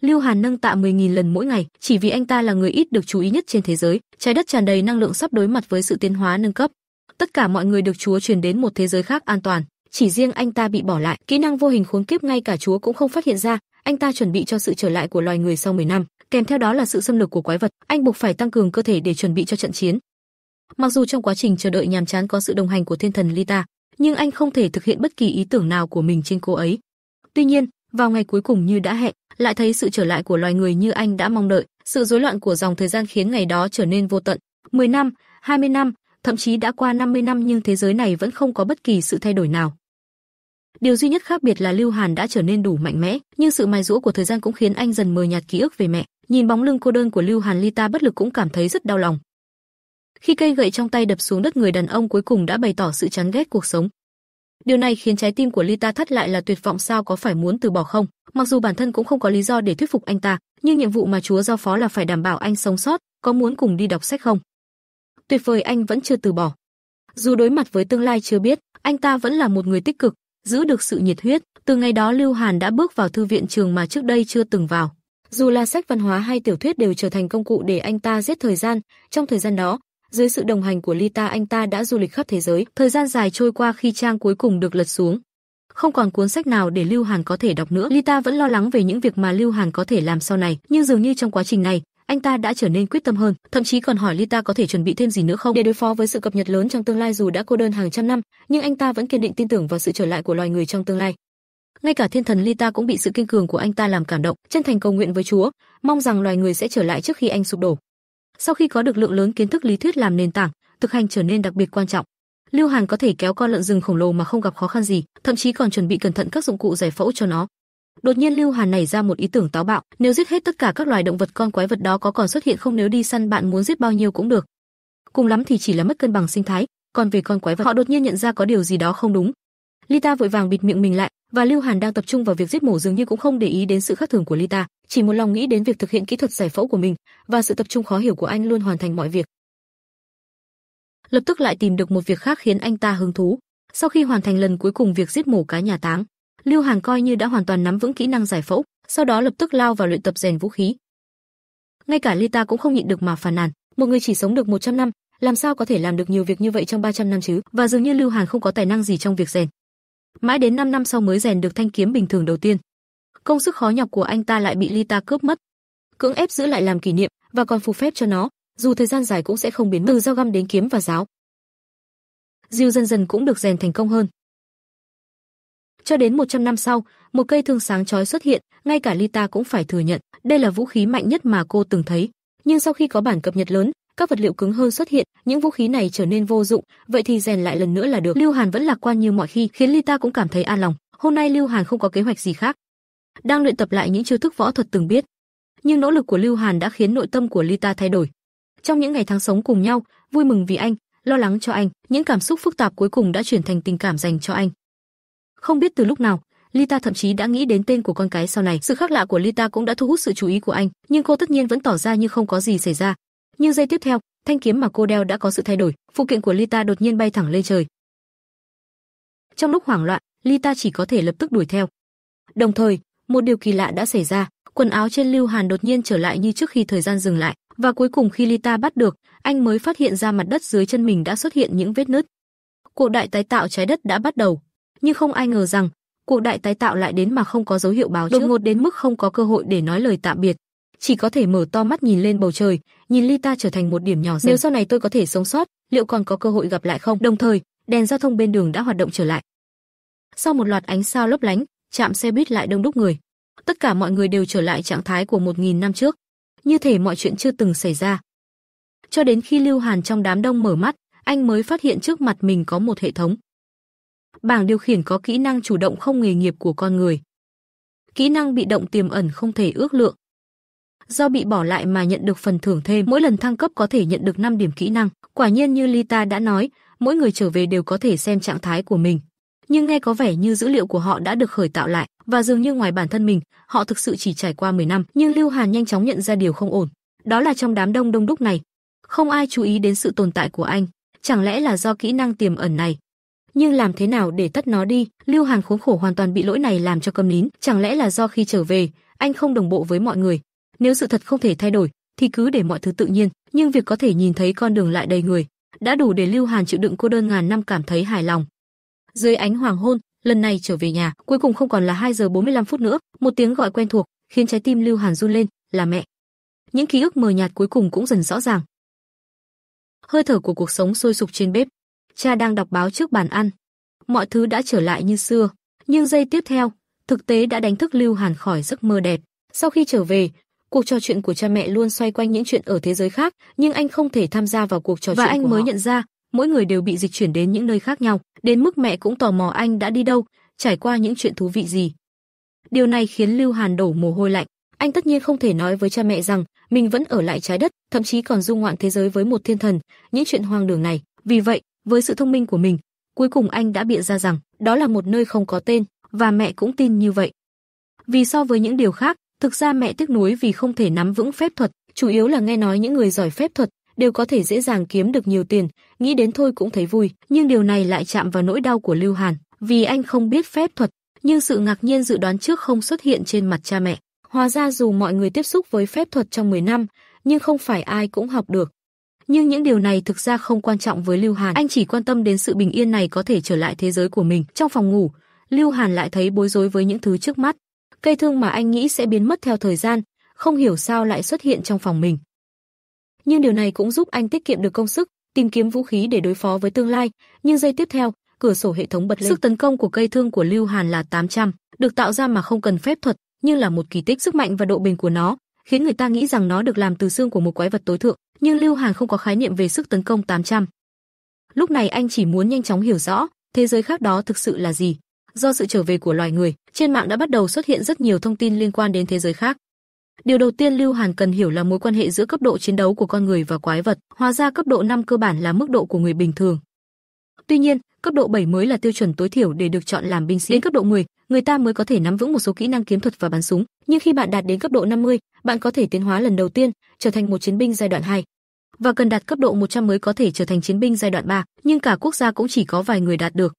Lưu Hàn nâng tạ 10.000 lần mỗi ngày, chỉ vì anh ta là người ít được chú ý nhất trên thế giới, trái đất tràn đầy năng lượng sắp đối mặt với sự tiến hóa nâng cấp. Tất cả mọi người được Chúa truyền đến một thế giới khác an toàn, chỉ riêng anh ta bị bỏ lại. Kỹ năng vô hình khốn kiếp ngay cả Chúa cũng không phát hiện ra, anh ta chuẩn bị cho sự trở lại của loài người sau 10 năm, kèm theo đó là sự xâm lược của quái vật, anh buộc phải tăng cường cơ thể để chuẩn bị cho trận chiến. Mặc dù trong quá trình chờ đợi nhàm chán có sự đồng hành của thiên thần Lita, nhưng anh không thể thực hiện bất kỳ ý tưởng nào của mình trên cô ấy. Tuy nhiên, vào ngày cuối cùng như đã hẹn, lại thấy sự trở lại của loài người như anh đã mong đợi, sự rối loạn của dòng thời gian khiến ngày đó trở nên vô tận. 10 năm, 20 năm, thậm chí đã qua 50 năm nhưng thế giới này vẫn không có bất kỳ sự thay đổi nào. Điều duy nhất khác biệt là Lưu Hàn đã trở nên đủ mạnh mẽ, nhưng sự mài dũa của thời gian cũng khiến anh dần mờ nhạt ký ức về mẹ. Nhìn bóng lưng cô đơn của Lưu Hàn Ly ta bất lực cũng cảm thấy rất đau lòng. Khi cây gậy trong tay đập xuống đất người đàn ông cuối cùng đã bày tỏ sự chán ghét cuộc sống, Điều này khiến trái tim của Lita thắt lại là tuyệt vọng sao có phải muốn từ bỏ không? Mặc dù bản thân cũng không có lý do để thuyết phục anh ta, nhưng nhiệm vụ mà Chúa giao phó là phải đảm bảo anh sống sót, có muốn cùng đi đọc sách không? Tuyệt vời anh vẫn chưa từ bỏ. Dù đối mặt với tương lai chưa biết, anh ta vẫn là một người tích cực, giữ được sự nhiệt huyết, từ ngày đó Lưu Hàn đã bước vào thư viện trường mà trước đây chưa từng vào. Dù là sách văn hóa hay tiểu thuyết đều trở thành công cụ để anh ta giết thời gian, trong thời gian đó, dưới sự đồng hành của Lita anh ta đã du lịch khắp thế giới, thời gian dài trôi qua khi trang cuối cùng được lật xuống. Không còn cuốn sách nào để Lưu Hàn có thể đọc nữa, Lita vẫn lo lắng về những việc mà Lưu Hàn có thể làm sau này, nhưng dường như trong quá trình này, anh ta đã trở nên quyết tâm hơn, thậm chí còn hỏi Lita có thể chuẩn bị thêm gì nữa không để đối phó với sự cập nhật lớn trong tương lai dù đã cô đơn hàng trăm năm, nhưng anh ta vẫn kiên định tin tưởng vào sự trở lại của loài người trong tương lai. Ngay cả thiên thần Lita cũng bị sự kiên cường của anh ta làm cảm động, chân thành cầu nguyện với Chúa, mong rằng loài người sẽ trở lại trước khi anh sụp đổ. Sau khi có được lượng lớn kiến thức lý thuyết làm nền tảng, thực hành trở nên đặc biệt quan trọng. Lưu Hàn có thể kéo con lợn rừng khổng lồ mà không gặp khó khăn gì, thậm chí còn chuẩn bị cẩn thận các dụng cụ giải phẫu cho nó. Đột nhiên Lưu Hàn nảy ra một ý tưởng táo bạo, nếu giết hết tất cả các loài động vật con quái vật đó có còn xuất hiện không nếu đi săn bạn muốn giết bao nhiêu cũng được. Cùng lắm thì chỉ là mất cân bằng sinh thái, còn về con quái vật họ đột nhiên nhận ra có điều gì đó không đúng, Lita vội vàng bịt miệng mình lại, và Lưu Hàn đang tập trung vào việc giết mổ dường như cũng không để ý đến sự khác thường của Lita, chỉ một lòng nghĩ đến việc thực hiện kỹ thuật giải phẫu của mình, và sự tập trung khó hiểu của anh luôn hoàn thành mọi việc. Lập tức lại tìm được một việc khác khiến anh ta hứng thú. Sau khi hoàn thành lần cuối cùng việc giết mổ cá nhà táng, Lưu Hàn coi như đã hoàn toàn nắm vững kỹ năng giải phẫu, sau đó lập tức lao vào luyện tập rèn vũ khí. Ngay cả Lita cũng không nhịn được mà phàn nàn, một người chỉ sống được 100 năm, làm sao có thể làm được nhiều việc như vậy trong 300 năm chứ? Và dường như Lưu Hàn không có tài năng gì trong việc rèn mãi đến 5 năm sau mới rèn được thanh kiếm bình thường đầu tiên. Công sức khó nhọc của anh ta lại bị Ly cướp mất. Cưỡng ép giữ lại làm kỷ niệm và còn phù phép cho nó, dù thời gian dài cũng sẽ không biến từ dao găm đến kiếm và giáo. Diêu dần dần cũng được rèn thành công hơn. Cho đến 100 năm sau, một cây thương sáng chói xuất hiện, ngay cả Lita cũng phải thừa nhận, đây là vũ khí mạnh nhất mà cô từng thấy. Nhưng sau khi có bản cập nhật lớn, các vật liệu cứng hơn xuất hiện, những vũ khí này trở nên vô dụng, vậy thì rèn lại lần nữa là được. Lưu Hàn vẫn lạc quan như mọi khi, khiến Ly Ta cũng cảm thấy an lòng. Hôm nay Lưu Hàn không có kế hoạch gì khác, đang luyện tập lại những chiêu thức võ thuật từng biết. Nhưng nỗ lực của Lưu Hàn đã khiến nội tâm của Ly Ta thay đổi. Trong những ngày tháng sống cùng nhau, vui mừng vì anh, lo lắng cho anh, những cảm xúc phức tạp cuối cùng đã chuyển thành tình cảm dành cho anh. Không biết từ lúc nào, Lita thậm chí đã nghĩ đến tên của con cái sau này. Sự khác lạ của Lita cũng đã thu hút sự chú ý của anh, nhưng cô tất nhiên vẫn tỏ ra như không có gì xảy ra, như giây tiếp theo, thanh kiếm mà cô đeo đã có sự thay đổi, phụ kiện của Lita đột nhiên bay thẳng lên trời. Trong lúc hoảng loạn, Lita chỉ có thể lập tức đuổi theo. Đồng thời, một điều kỳ lạ đã xảy ra, quần áo trên Lưu Hàn đột nhiên trở lại như trước khi thời gian dừng lại, và cuối cùng khi Lita bắt được, anh mới phát hiện ra mặt đất dưới chân mình đã xuất hiện những vết nứt. Cuộc đại tái tạo trái đất đã bắt đầu, nhưng không ai ngờ rằng cuộc đại tái tạo lại đến mà không có dấu hiệu báo trước. Đột ngột đến mức không có cơ hội để nói lời tạm biệt, chỉ có thể mở to mắt nhìn lên bầu trời, nhìn ly ta trở thành một điểm nhỏ dần. Nếu sau này tôi có thể sống sót, liệu còn có cơ hội gặp lại không? Đồng thời, đèn giao thông bên đường đã hoạt động trở lại. Sau một loạt ánh sao lấp lánh, chạm xe buýt lại đông đúc người. Tất cả mọi người đều trở lại trạng thái của 1000 năm trước, như thể mọi chuyện chưa từng xảy ra. Cho đến khi Lưu Hàn trong đám đông mở mắt, anh mới phát hiện trước mặt mình có một hệ thống. Bảng điều khiển có kỹ năng chủ động không nghề nghiệp của con người. Kỹ năng bị động tiềm ẩn không thể ước lượng, do bị bỏ lại mà nhận được phần thưởng thêm. Mỗi lần thăng cấp có thể nhận được 5 điểm kỹ năng. Quả nhiên như Lita đã nói, mỗi người trở về đều có thể xem trạng thái của mình. Nhưng nghe có vẻ như dữ liệu của họ đã được khởi tạo lại và dường như ngoài bản thân mình, họ thực sự chỉ trải qua 10 năm. Nhưng Lưu Hàn nhanh chóng nhận ra điều không ổn. Đó là trong đám đông đông đúc này, không ai chú ý đến sự tồn tại của anh. Chẳng lẽ là do kỹ năng tiềm ẩn này? nhưng làm thế nào để tắt nó đi? Lưu Hàn khốn khổ hoàn toàn bị lỗi này làm cho câm nín, chẳng lẽ là do khi trở về, anh không đồng bộ với mọi người, nếu sự thật không thể thay đổi, thì cứ để mọi thứ tự nhiên, nhưng việc có thể nhìn thấy con đường lại đầy người, đã đủ để Lưu Hàn chịu đựng cô đơn ngàn năm cảm thấy hài lòng. Dưới ánh hoàng hôn, lần này trở về nhà, cuối cùng không còn là 2 giờ 45 phút nữa, một tiếng gọi quen thuộc khiến trái tim Lưu Hàn run lên, là mẹ. Những ký ức mờ nhạt cuối cùng cũng dần rõ ràng. Hơi thở của cuộc sống sôi sục trên bếp, cha đang đọc báo trước bàn ăn. Mọi thứ đã trở lại như xưa, nhưng giây tiếp theo, thực tế đã đánh thức Lưu Hàn khỏi giấc mơ đẹp. Sau khi trở về, cuộc trò chuyện của cha mẹ luôn xoay quanh những chuyện ở thế giới khác, nhưng anh không thể tham gia vào cuộc trò Và chuyện anh mới họ. nhận ra, mỗi người đều bị dịch chuyển đến những nơi khác nhau, đến mức mẹ cũng tò mò anh đã đi đâu, trải qua những chuyện thú vị gì. Điều này khiến Lưu Hàn đổ mồ hôi lạnh. Anh tất nhiên không thể nói với cha mẹ rằng mình vẫn ở lại trái đất, thậm chí còn du ngoạn thế giới với một thiên thần, những chuyện hoang đường này. Vì vậy, với sự thông minh của mình, cuối cùng anh đã bịa ra rằng đó là một nơi không có tên, và mẹ cũng tin như vậy. Vì so với những điều khác, Thực ra mẹ tiếc nuối vì không thể nắm vững phép thuật, chủ yếu là nghe nói những người giỏi phép thuật đều có thể dễ dàng kiếm được nhiều tiền, nghĩ đến thôi cũng thấy vui, nhưng điều này lại chạm vào nỗi đau của Lưu Hàn, vì anh không biết phép thuật, nhưng sự ngạc nhiên dự đoán trước không xuất hiện trên mặt cha mẹ. Hóa ra dù mọi người tiếp xúc với phép thuật trong 10 năm, nhưng không phải ai cũng học được. Nhưng những điều này thực ra không quan trọng với Lưu Hàn, anh chỉ quan tâm đến sự bình yên này có thể trở lại thế giới của mình. Trong phòng ngủ, Lưu Hàn lại thấy bối rối với những thứ trước mắt, cây thương mà anh nghĩ sẽ biến mất theo thời gian, không hiểu sao lại xuất hiện trong phòng mình. Nhưng điều này cũng giúp anh tiết kiệm được công sức, tìm kiếm vũ khí để đối phó với tương lai, nhưng giây tiếp theo, cửa sổ hệ thống bật lên. Sức tấn công của cây thương của Lưu Hàn là 800, được tạo ra mà không cần phép thuật, nhưng là một kỳ tích sức mạnh và độ bền của nó, khiến người ta nghĩ rằng nó được làm từ xương của một quái vật tối thượng, nhưng Lưu Hàn không có khái niệm về sức tấn công 800. Lúc này anh chỉ muốn nhanh chóng hiểu rõ thế giới khác đó thực sự là gì do sự trở về của loài người, trên mạng đã bắt đầu xuất hiện rất nhiều thông tin liên quan đến thế giới khác. Điều đầu tiên Lưu Hàn cần hiểu là mối quan hệ giữa cấp độ chiến đấu của con người và quái vật, hóa ra cấp độ 5 cơ bản là mức độ của người bình thường. Tuy nhiên, cấp độ 7 mới là tiêu chuẩn tối thiểu để được chọn làm binh sĩ. Đến cấp độ 10, người ta mới có thể nắm vững một số kỹ năng kiếm thuật và bắn súng, nhưng khi bạn đạt đến cấp độ 50, bạn có thể tiến hóa lần đầu tiên, trở thành một chiến binh giai đoạn 2. Và cần đạt cấp độ 100 mới có thể trở thành chiến binh giai đoạn 3, nhưng cả quốc gia cũng chỉ có vài người đạt được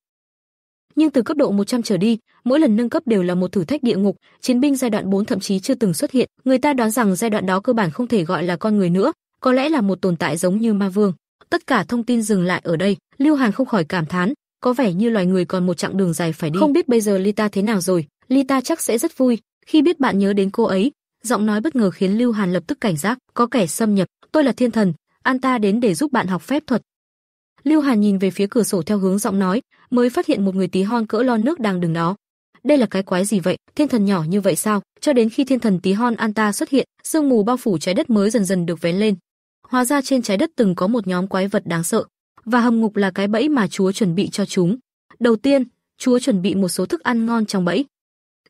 nhưng từ cấp độ 100 trở đi, mỗi lần nâng cấp đều là một thử thách địa ngục, chiến binh giai đoạn 4 thậm chí chưa từng xuất hiện, người ta đoán rằng giai đoạn đó cơ bản không thể gọi là con người nữa, có lẽ là một tồn tại giống như ma vương. Tất cả thông tin dừng lại ở đây, Lưu Hàn không khỏi cảm thán, có vẻ như loài người còn một chặng đường dài phải đi. Không biết bây giờ Lita thế nào rồi, Lita chắc sẽ rất vui khi biết bạn nhớ đến cô ấy. Giọng nói bất ngờ khiến Lưu Hàn lập tức cảnh giác, có kẻ xâm nhập, tôi là thiên thần, An ta đến để giúp bạn học phép thuật, Lưu Hàn nhìn về phía cửa sổ theo hướng giọng nói, mới phát hiện một người tí hon cỡ lon nước đang đứng đó. Đây là cái quái gì vậy, thiên thần nhỏ như vậy sao? Cho đến khi thiên thần tí hon an ta xuất hiện, sương mù bao phủ trái đất mới dần dần được vén lên. Hóa ra trên trái đất từng có một nhóm quái vật đáng sợ, và hầm ngục là cái bẫy mà Chúa chuẩn bị cho chúng. Đầu tiên, Chúa chuẩn bị một số thức ăn ngon trong bẫy.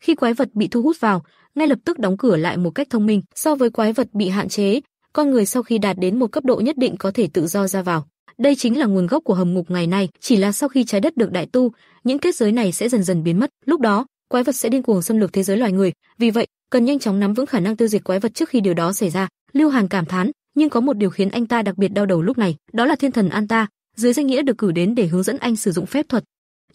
Khi quái vật bị thu hút vào, ngay lập tức đóng cửa lại một cách thông minh, so với quái vật bị hạn chế, con người sau khi đạt đến một cấp độ nhất định có thể tự do ra vào. Đây chính là nguồn gốc của hầm ngục ngày nay, chỉ là sau khi trái đất được đại tu, những kết giới này sẽ dần dần biến mất, lúc đó, quái vật sẽ điên cuồng xâm lược thế giới loài người, vì vậy, cần nhanh chóng nắm vững khả năng tiêu diệt quái vật trước khi điều đó xảy ra. Lưu Hàn cảm thán, nhưng có một điều khiến anh ta đặc biệt đau đầu lúc này, đó là thiên thần Anta, dưới danh nghĩa được cử đến để hướng dẫn anh sử dụng phép thuật,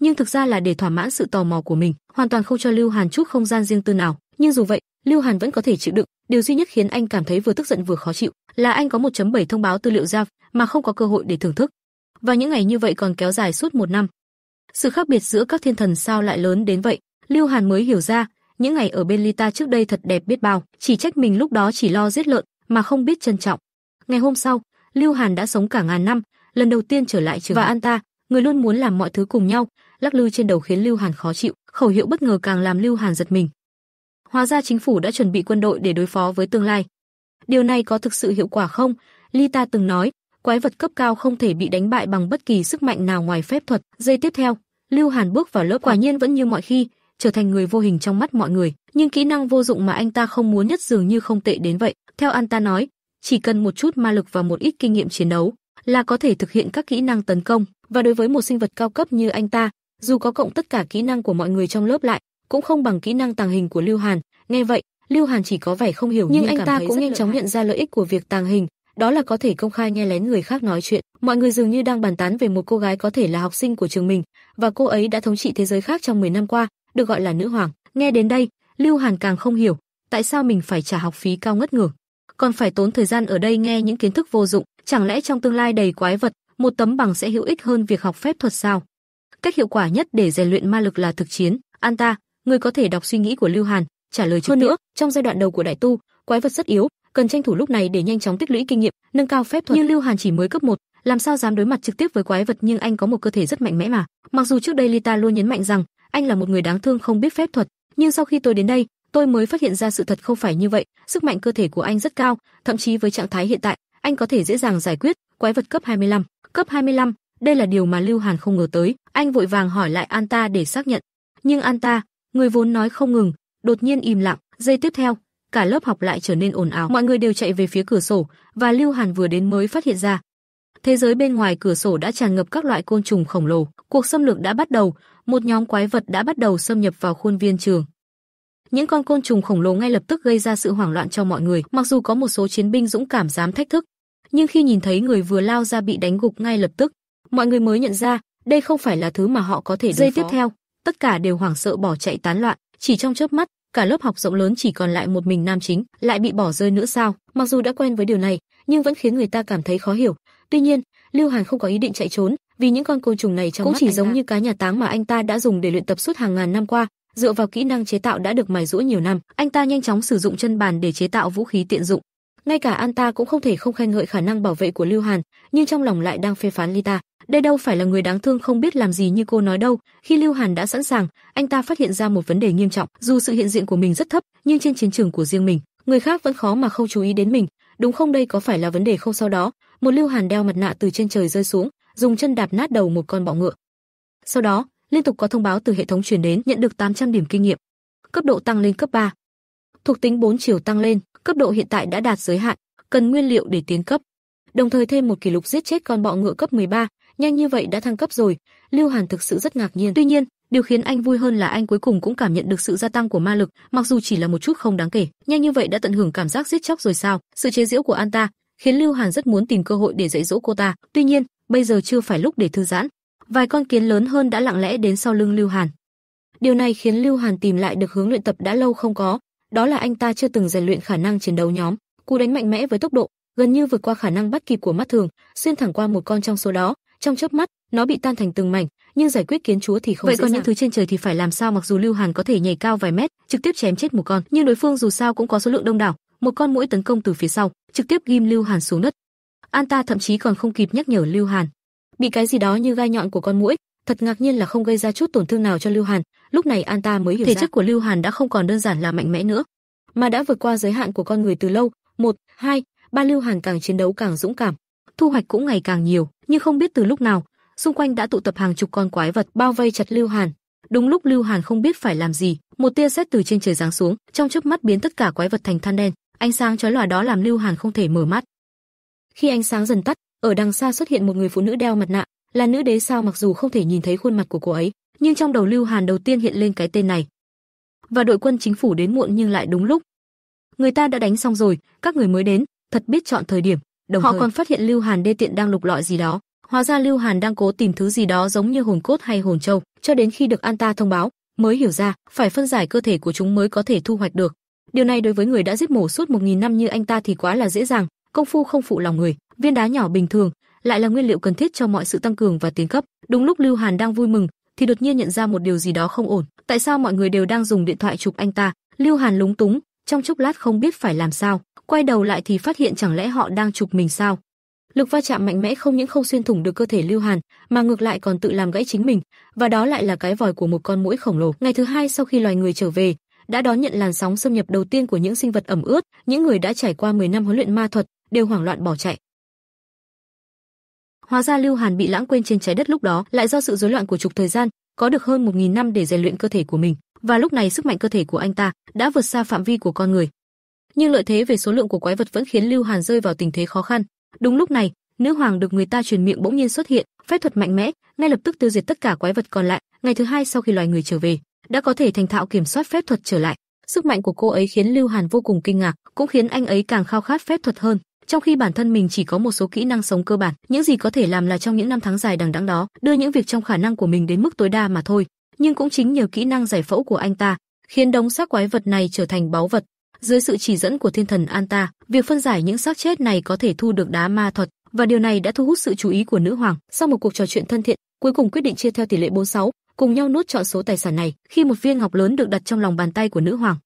nhưng thực ra là để thỏa mãn sự tò mò của mình, hoàn toàn không cho Lưu Hàn chút không gian riêng tư nào. Nhưng dù vậy, Lưu Hàn vẫn có thể chịu đựng, Điều duy nhất khiến anh cảm thấy vừa tức giận vừa khó chịu là anh có 1.7 thông báo tư liệu ra mà không có cơ hội để thưởng thức. Và những ngày như vậy còn kéo dài suốt một năm. Sự khác biệt giữa các thiên thần sao lại lớn đến vậy, Lưu Hàn mới hiểu ra, những ngày ở bên Lita trước đây thật đẹp biết bao, chỉ trách mình lúc đó chỉ lo giết lợn mà không biết trân trọng. Ngày hôm sau, Lưu Hàn đã sống cả ngàn năm, lần đầu tiên trở lại trường và An ta, người luôn muốn làm mọi thứ cùng nhau, lắc lư trên đầu khiến Lưu Hàn khó chịu, khẩu hiệu bất ngờ càng làm Lưu Hàn giật mình. Hóa ra chính phủ đã chuẩn bị quân đội để đối phó với tương lai. Điều này có thực sự hiệu quả không? Lita từng nói, quái vật cấp cao không thể bị đánh bại bằng bất kỳ sức mạnh nào ngoài phép thuật. Giây tiếp theo, Lưu Hàn bước vào lớp quả nhiên vẫn như mọi khi, trở thành người vô hình trong mắt mọi người, nhưng kỹ năng vô dụng mà anh ta không muốn nhất dường như không tệ đến vậy. Theo anh ta nói, chỉ cần một chút ma lực và một ít kinh nghiệm chiến đấu là có thể thực hiện các kỹ năng tấn công, và đối với một sinh vật cao cấp như anh ta, dù có cộng tất cả kỹ năng của mọi người trong lớp lại, cũng không bằng kỹ năng tàng hình của Lưu Hàn. Nghe vậy, Lưu Hàn chỉ có vẻ không hiểu nhưng, nhưng anh ta cũng nhanh chóng nhận ra lợi ích của việc tàng hình, đó là có thể công khai nghe lén người khác nói chuyện. Mọi người dường như đang bàn tán về một cô gái có thể là học sinh của trường mình và cô ấy đã thống trị thế giới khác trong 10 năm qua, được gọi là nữ hoàng. Nghe đến đây, Lưu Hàn càng không hiểu, tại sao mình phải trả học phí cao ngất ngưởng, còn phải tốn thời gian ở đây nghe những kiến thức vô dụng, chẳng lẽ trong tương lai đầy quái vật, một tấm bằng sẽ hữu ích hơn việc học phép thuật sao? Cách hiệu quả nhất để rèn luyện ma lực là thực chiến, An ta, ngươi có thể đọc suy nghĩ của Lưu Hàn, trả lời trực Hơn nữa, trong giai đoạn đầu của đại tu, quái vật rất yếu, cần tranh thủ lúc này để nhanh chóng tích lũy kinh nghiệm, nâng cao phép thuật. Nhưng Lưu Hàn chỉ mới cấp 1, làm sao dám đối mặt trực tiếp với quái vật nhưng anh có một cơ thể rất mạnh mẽ mà. Mặc dù trước đây Lita luôn nhấn mạnh rằng anh là một người đáng thương không biết phép thuật, nhưng sau khi tôi đến đây, tôi mới phát hiện ra sự thật không phải như vậy, sức mạnh cơ thể của anh rất cao, thậm chí với trạng thái hiện tại, anh có thể dễ dàng giải quyết quái vật cấp 25, cấp 25, đây là điều mà Lưu Hàn không ngờ tới, anh vội vàng hỏi lại Anta để xác nhận. Nhưng Anta, Người vốn nói không ngừng, đột nhiên im lặng, giây tiếp theo, cả lớp học lại trở nên ồn ào. Mọi người đều chạy về phía cửa sổ, và Lưu Hàn vừa đến mới phát hiện ra, thế giới bên ngoài cửa sổ đã tràn ngập các loại côn trùng khổng lồ, cuộc xâm lược đã bắt đầu, một nhóm quái vật đã bắt đầu xâm nhập vào khuôn viên trường. Những con côn trùng khổng lồ ngay lập tức gây ra sự hoảng loạn cho mọi người, mặc dù có một số chiến binh dũng cảm dám thách thức, nhưng khi nhìn thấy người vừa lao ra bị đánh gục ngay lập tức, mọi người mới nhận ra, đây không phải là thứ mà họ có thể đối phó. Giây tiếp theo, tất cả đều hoảng sợ bỏ chạy tán loạn, chỉ trong chớp mắt, cả lớp học rộng lớn chỉ còn lại một mình nam chính, lại bị bỏ rơi nữa sao? Mặc dù đã quen với điều này, nhưng vẫn khiến người ta cảm thấy khó hiểu. Tuy nhiên, Lưu Hàn không có ý định chạy trốn, vì những con côn trùng này trong cũng chỉ giống ta. như cá nhà táng mà anh ta đã dùng để luyện tập suốt hàng ngàn năm qua, dựa vào kỹ năng chế tạo đã được mài dũa nhiều năm, anh ta nhanh chóng sử dụng chân bàn để chế tạo vũ khí tiện dụng, ngay cả An ta cũng không thể không khen ngợi khả năng bảo vệ của Lưu Hàn, nhưng trong lòng lại đang phê phán Ly Ta. đây đâu phải là người đáng thương không biết làm gì như cô nói đâu. Khi Lưu Hàn đã sẵn sàng, anh ta phát hiện ra một vấn đề nghiêm trọng, dù sự hiện diện của mình rất thấp, nhưng trên chiến trường của riêng mình, người khác vẫn khó mà không chú ý đến mình, đúng không đây có phải là vấn đề không sau đó? Một Lưu Hàn đeo mặt nạ từ trên trời rơi xuống, dùng chân đạp nát đầu một con bọ ngựa. Sau đó, liên tục có thông báo từ hệ thống truyền đến nhận được 800 điểm kinh nghiệm. Cấp độ tăng lên cấp 3, thuộc tính 4 chiều tăng lên, cấp độ hiện tại đã đạt giới hạn, cần nguyên liệu để tiến cấp. Đồng thời thêm một kỷ lục giết chết con bọ ngựa cấp 13, nhanh như vậy đã thăng cấp rồi, Lưu Hàn thực sự rất ngạc nhiên. Tuy nhiên, điều khiến anh vui hơn là anh cuối cùng cũng cảm nhận được sự gia tăng của ma lực, mặc dù chỉ là một chút không đáng kể. Nhanh như vậy đã tận hưởng cảm giác giết chóc rồi sao? Sự chế giễu của anh ta khiến Lưu Hàn rất muốn tìm cơ hội để dạy dỗ cô ta. Tuy nhiên, bây giờ chưa phải lúc để thư giãn. Vài con kiến lớn hơn đã lặng lẽ đến sau lưng Lưu Hàn. Điều này khiến Lưu Hàn tìm lại được hướng luyện tập đã lâu không có, đó là anh ta chưa từng rèn luyện khả năng chiến đấu nhóm, cú đánh mạnh mẽ với tốc độ, gần như vượt qua khả năng bắt kịp của mắt thường, xuyên thẳng qua một con trong số đó, trong chớp mắt, nó bị tan thành từng mảnh, nhưng giải quyết kiến chúa thì không Vậy còn những thứ trên trời thì phải làm sao mặc dù Lưu Hàn có thể nhảy cao vài mét, trực tiếp chém chết một con, nhưng đối phương dù sao cũng có số lượng đông đảo, một con mũi tấn công từ phía sau, trực tiếp ghim Lưu Hàn xuống đất. An ta thậm chí còn không kịp nhắc nhở Lưu Hàn, bị cái gì đó như gai nhọn của con mũi, thật ngạc nhiên là không gây ra chút tổn thương nào cho Lưu Hàn, lúc này An ta mới hiểu thể ra. chất của Lưu Hàn đã không còn đơn giản là mạnh mẽ nữa, mà đã vượt qua giới hạn của con người từ lâu, một, hai, ba Lưu Hàn càng chiến đấu càng dũng cảm, thu hoạch cũng ngày càng nhiều, nhưng không biết từ lúc nào, xung quanh đã tụ tập hàng chục con quái vật bao vây chặt Lưu Hàn. Đúng lúc Lưu Hàn không biết phải làm gì, một tia sét từ trên trời giáng xuống, trong chớp mắt biến tất cả quái vật thành than đen, ánh sáng chói lòa đó làm Lưu Hàn không thể mở mắt. Khi ánh sáng dần tắt, ở đằng xa xuất hiện một người phụ nữ đeo mặt nạ, là nữ đế sao mặc dù không thể nhìn thấy khuôn mặt của cô ấy, nhưng trong đầu Lưu Hàn đầu tiên hiện lên cái tên này. Và đội quân chính phủ đến muộn nhưng lại đúng lúc. Người ta đã đánh xong rồi, các người mới đến, thật biết chọn thời điểm. Đồng Họ thời. còn phát hiện Lưu Hàn đê tiện đang lục lọi gì đó, hóa ra Lưu Hàn đang cố tìm thứ gì đó giống như hồn cốt hay hồn châu, cho đến khi được An Ta thông báo, mới hiểu ra, phải phân giải cơ thể của chúng mới có thể thu hoạch được. Điều này đối với người đã giết mổ suốt 1000 năm như anh ta thì quá là dễ dàng, công phu không phụ lòng người, viên đá nhỏ bình thường, lại là nguyên liệu cần thiết cho mọi sự tăng cường và tiến cấp. Đúng lúc Lưu Hàn đang vui mừng, thì đột nhiên nhận ra một điều gì đó không ổn. Tại sao mọi người đều đang dùng điện thoại chụp anh ta? Lưu Hàn lúng túng, trong chốc lát không biết phải làm sao, quay đầu lại thì phát hiện chẳng lẽ họ đang chụp mình sao? Lực va chạm mạnh mẽ không những không xuyên thủng được cơ thể Lưu Hàn, mà ngược lại còn tự làm gãy chính mình, và đó lại là cái vòi của một con muỗi khổng lồ. Ngày thứ hai sau khi loài người trở về, đã đón nhận làn sóng xâm nhập đầu tiên của những sinh vật ẩm ướt, những người đã trải qua 10 năm huấn luyện ma thuật đều hoảng loạn bỏ chạy. Hóa ra Lưu Hàn bị lãng quên trên trái đất lúc đó lại do sự rối loạn của trục thời gian, có được hơn 1000 năm để rèn luyện cơ thể của mình, và lúc này sức mạnh cơ thể của anh ta đã vượt xa phạm vi của con người. Nhưng lợi thế về số lượng của quái vật vẫn khiến Lưu Hàn rơi vào tình thế khó khăn. Đúng lúc này, nữ hoàng được người ta truyền miệng bỗng nhiên xuất hiện, phép thuật mạnh mẽ, ngay lập tức tiêu diệt tất cả quái vật còn lại. Ngày thứ hai sau khi loài người trở về, đã có thể thành thạo kiểm soát phép thuật trở lại. Sức mạnh của cô ấy khiến Lưu Hàn vô cùng kinh ngạc, cũng khiến anh ấy càng khao khát phép thuật hơn trong khi bản thân mình chỉ có một số kỹ năng sống cơ bản, những gì có thể làm là trong những năm tháng dài đằng đẵng đó, đưa những việc trong khả năng của mình đến mức tối đa mà thôi. Nhưng cũng chính nhờ kỹ năng giải phẫu của anh ta, khiến đống xác quái vật này trở thành báu vật. Dưới sự chỉ dẫn của thiên thần Anta, việc phân giải những xác chết này có thể thu được đá ma thuật, và điều này đã thu hút sự chú ý của nữ hoàng. Sau một cuộc trò chuyện thân thiện, cuối cùng quyết định chia theo tỷ lệ 46, cùng nhau nuốt trọn số tài sản này, khi một viên ngọc lớn được đặt trong lòng bàn tay của nữ hoàng.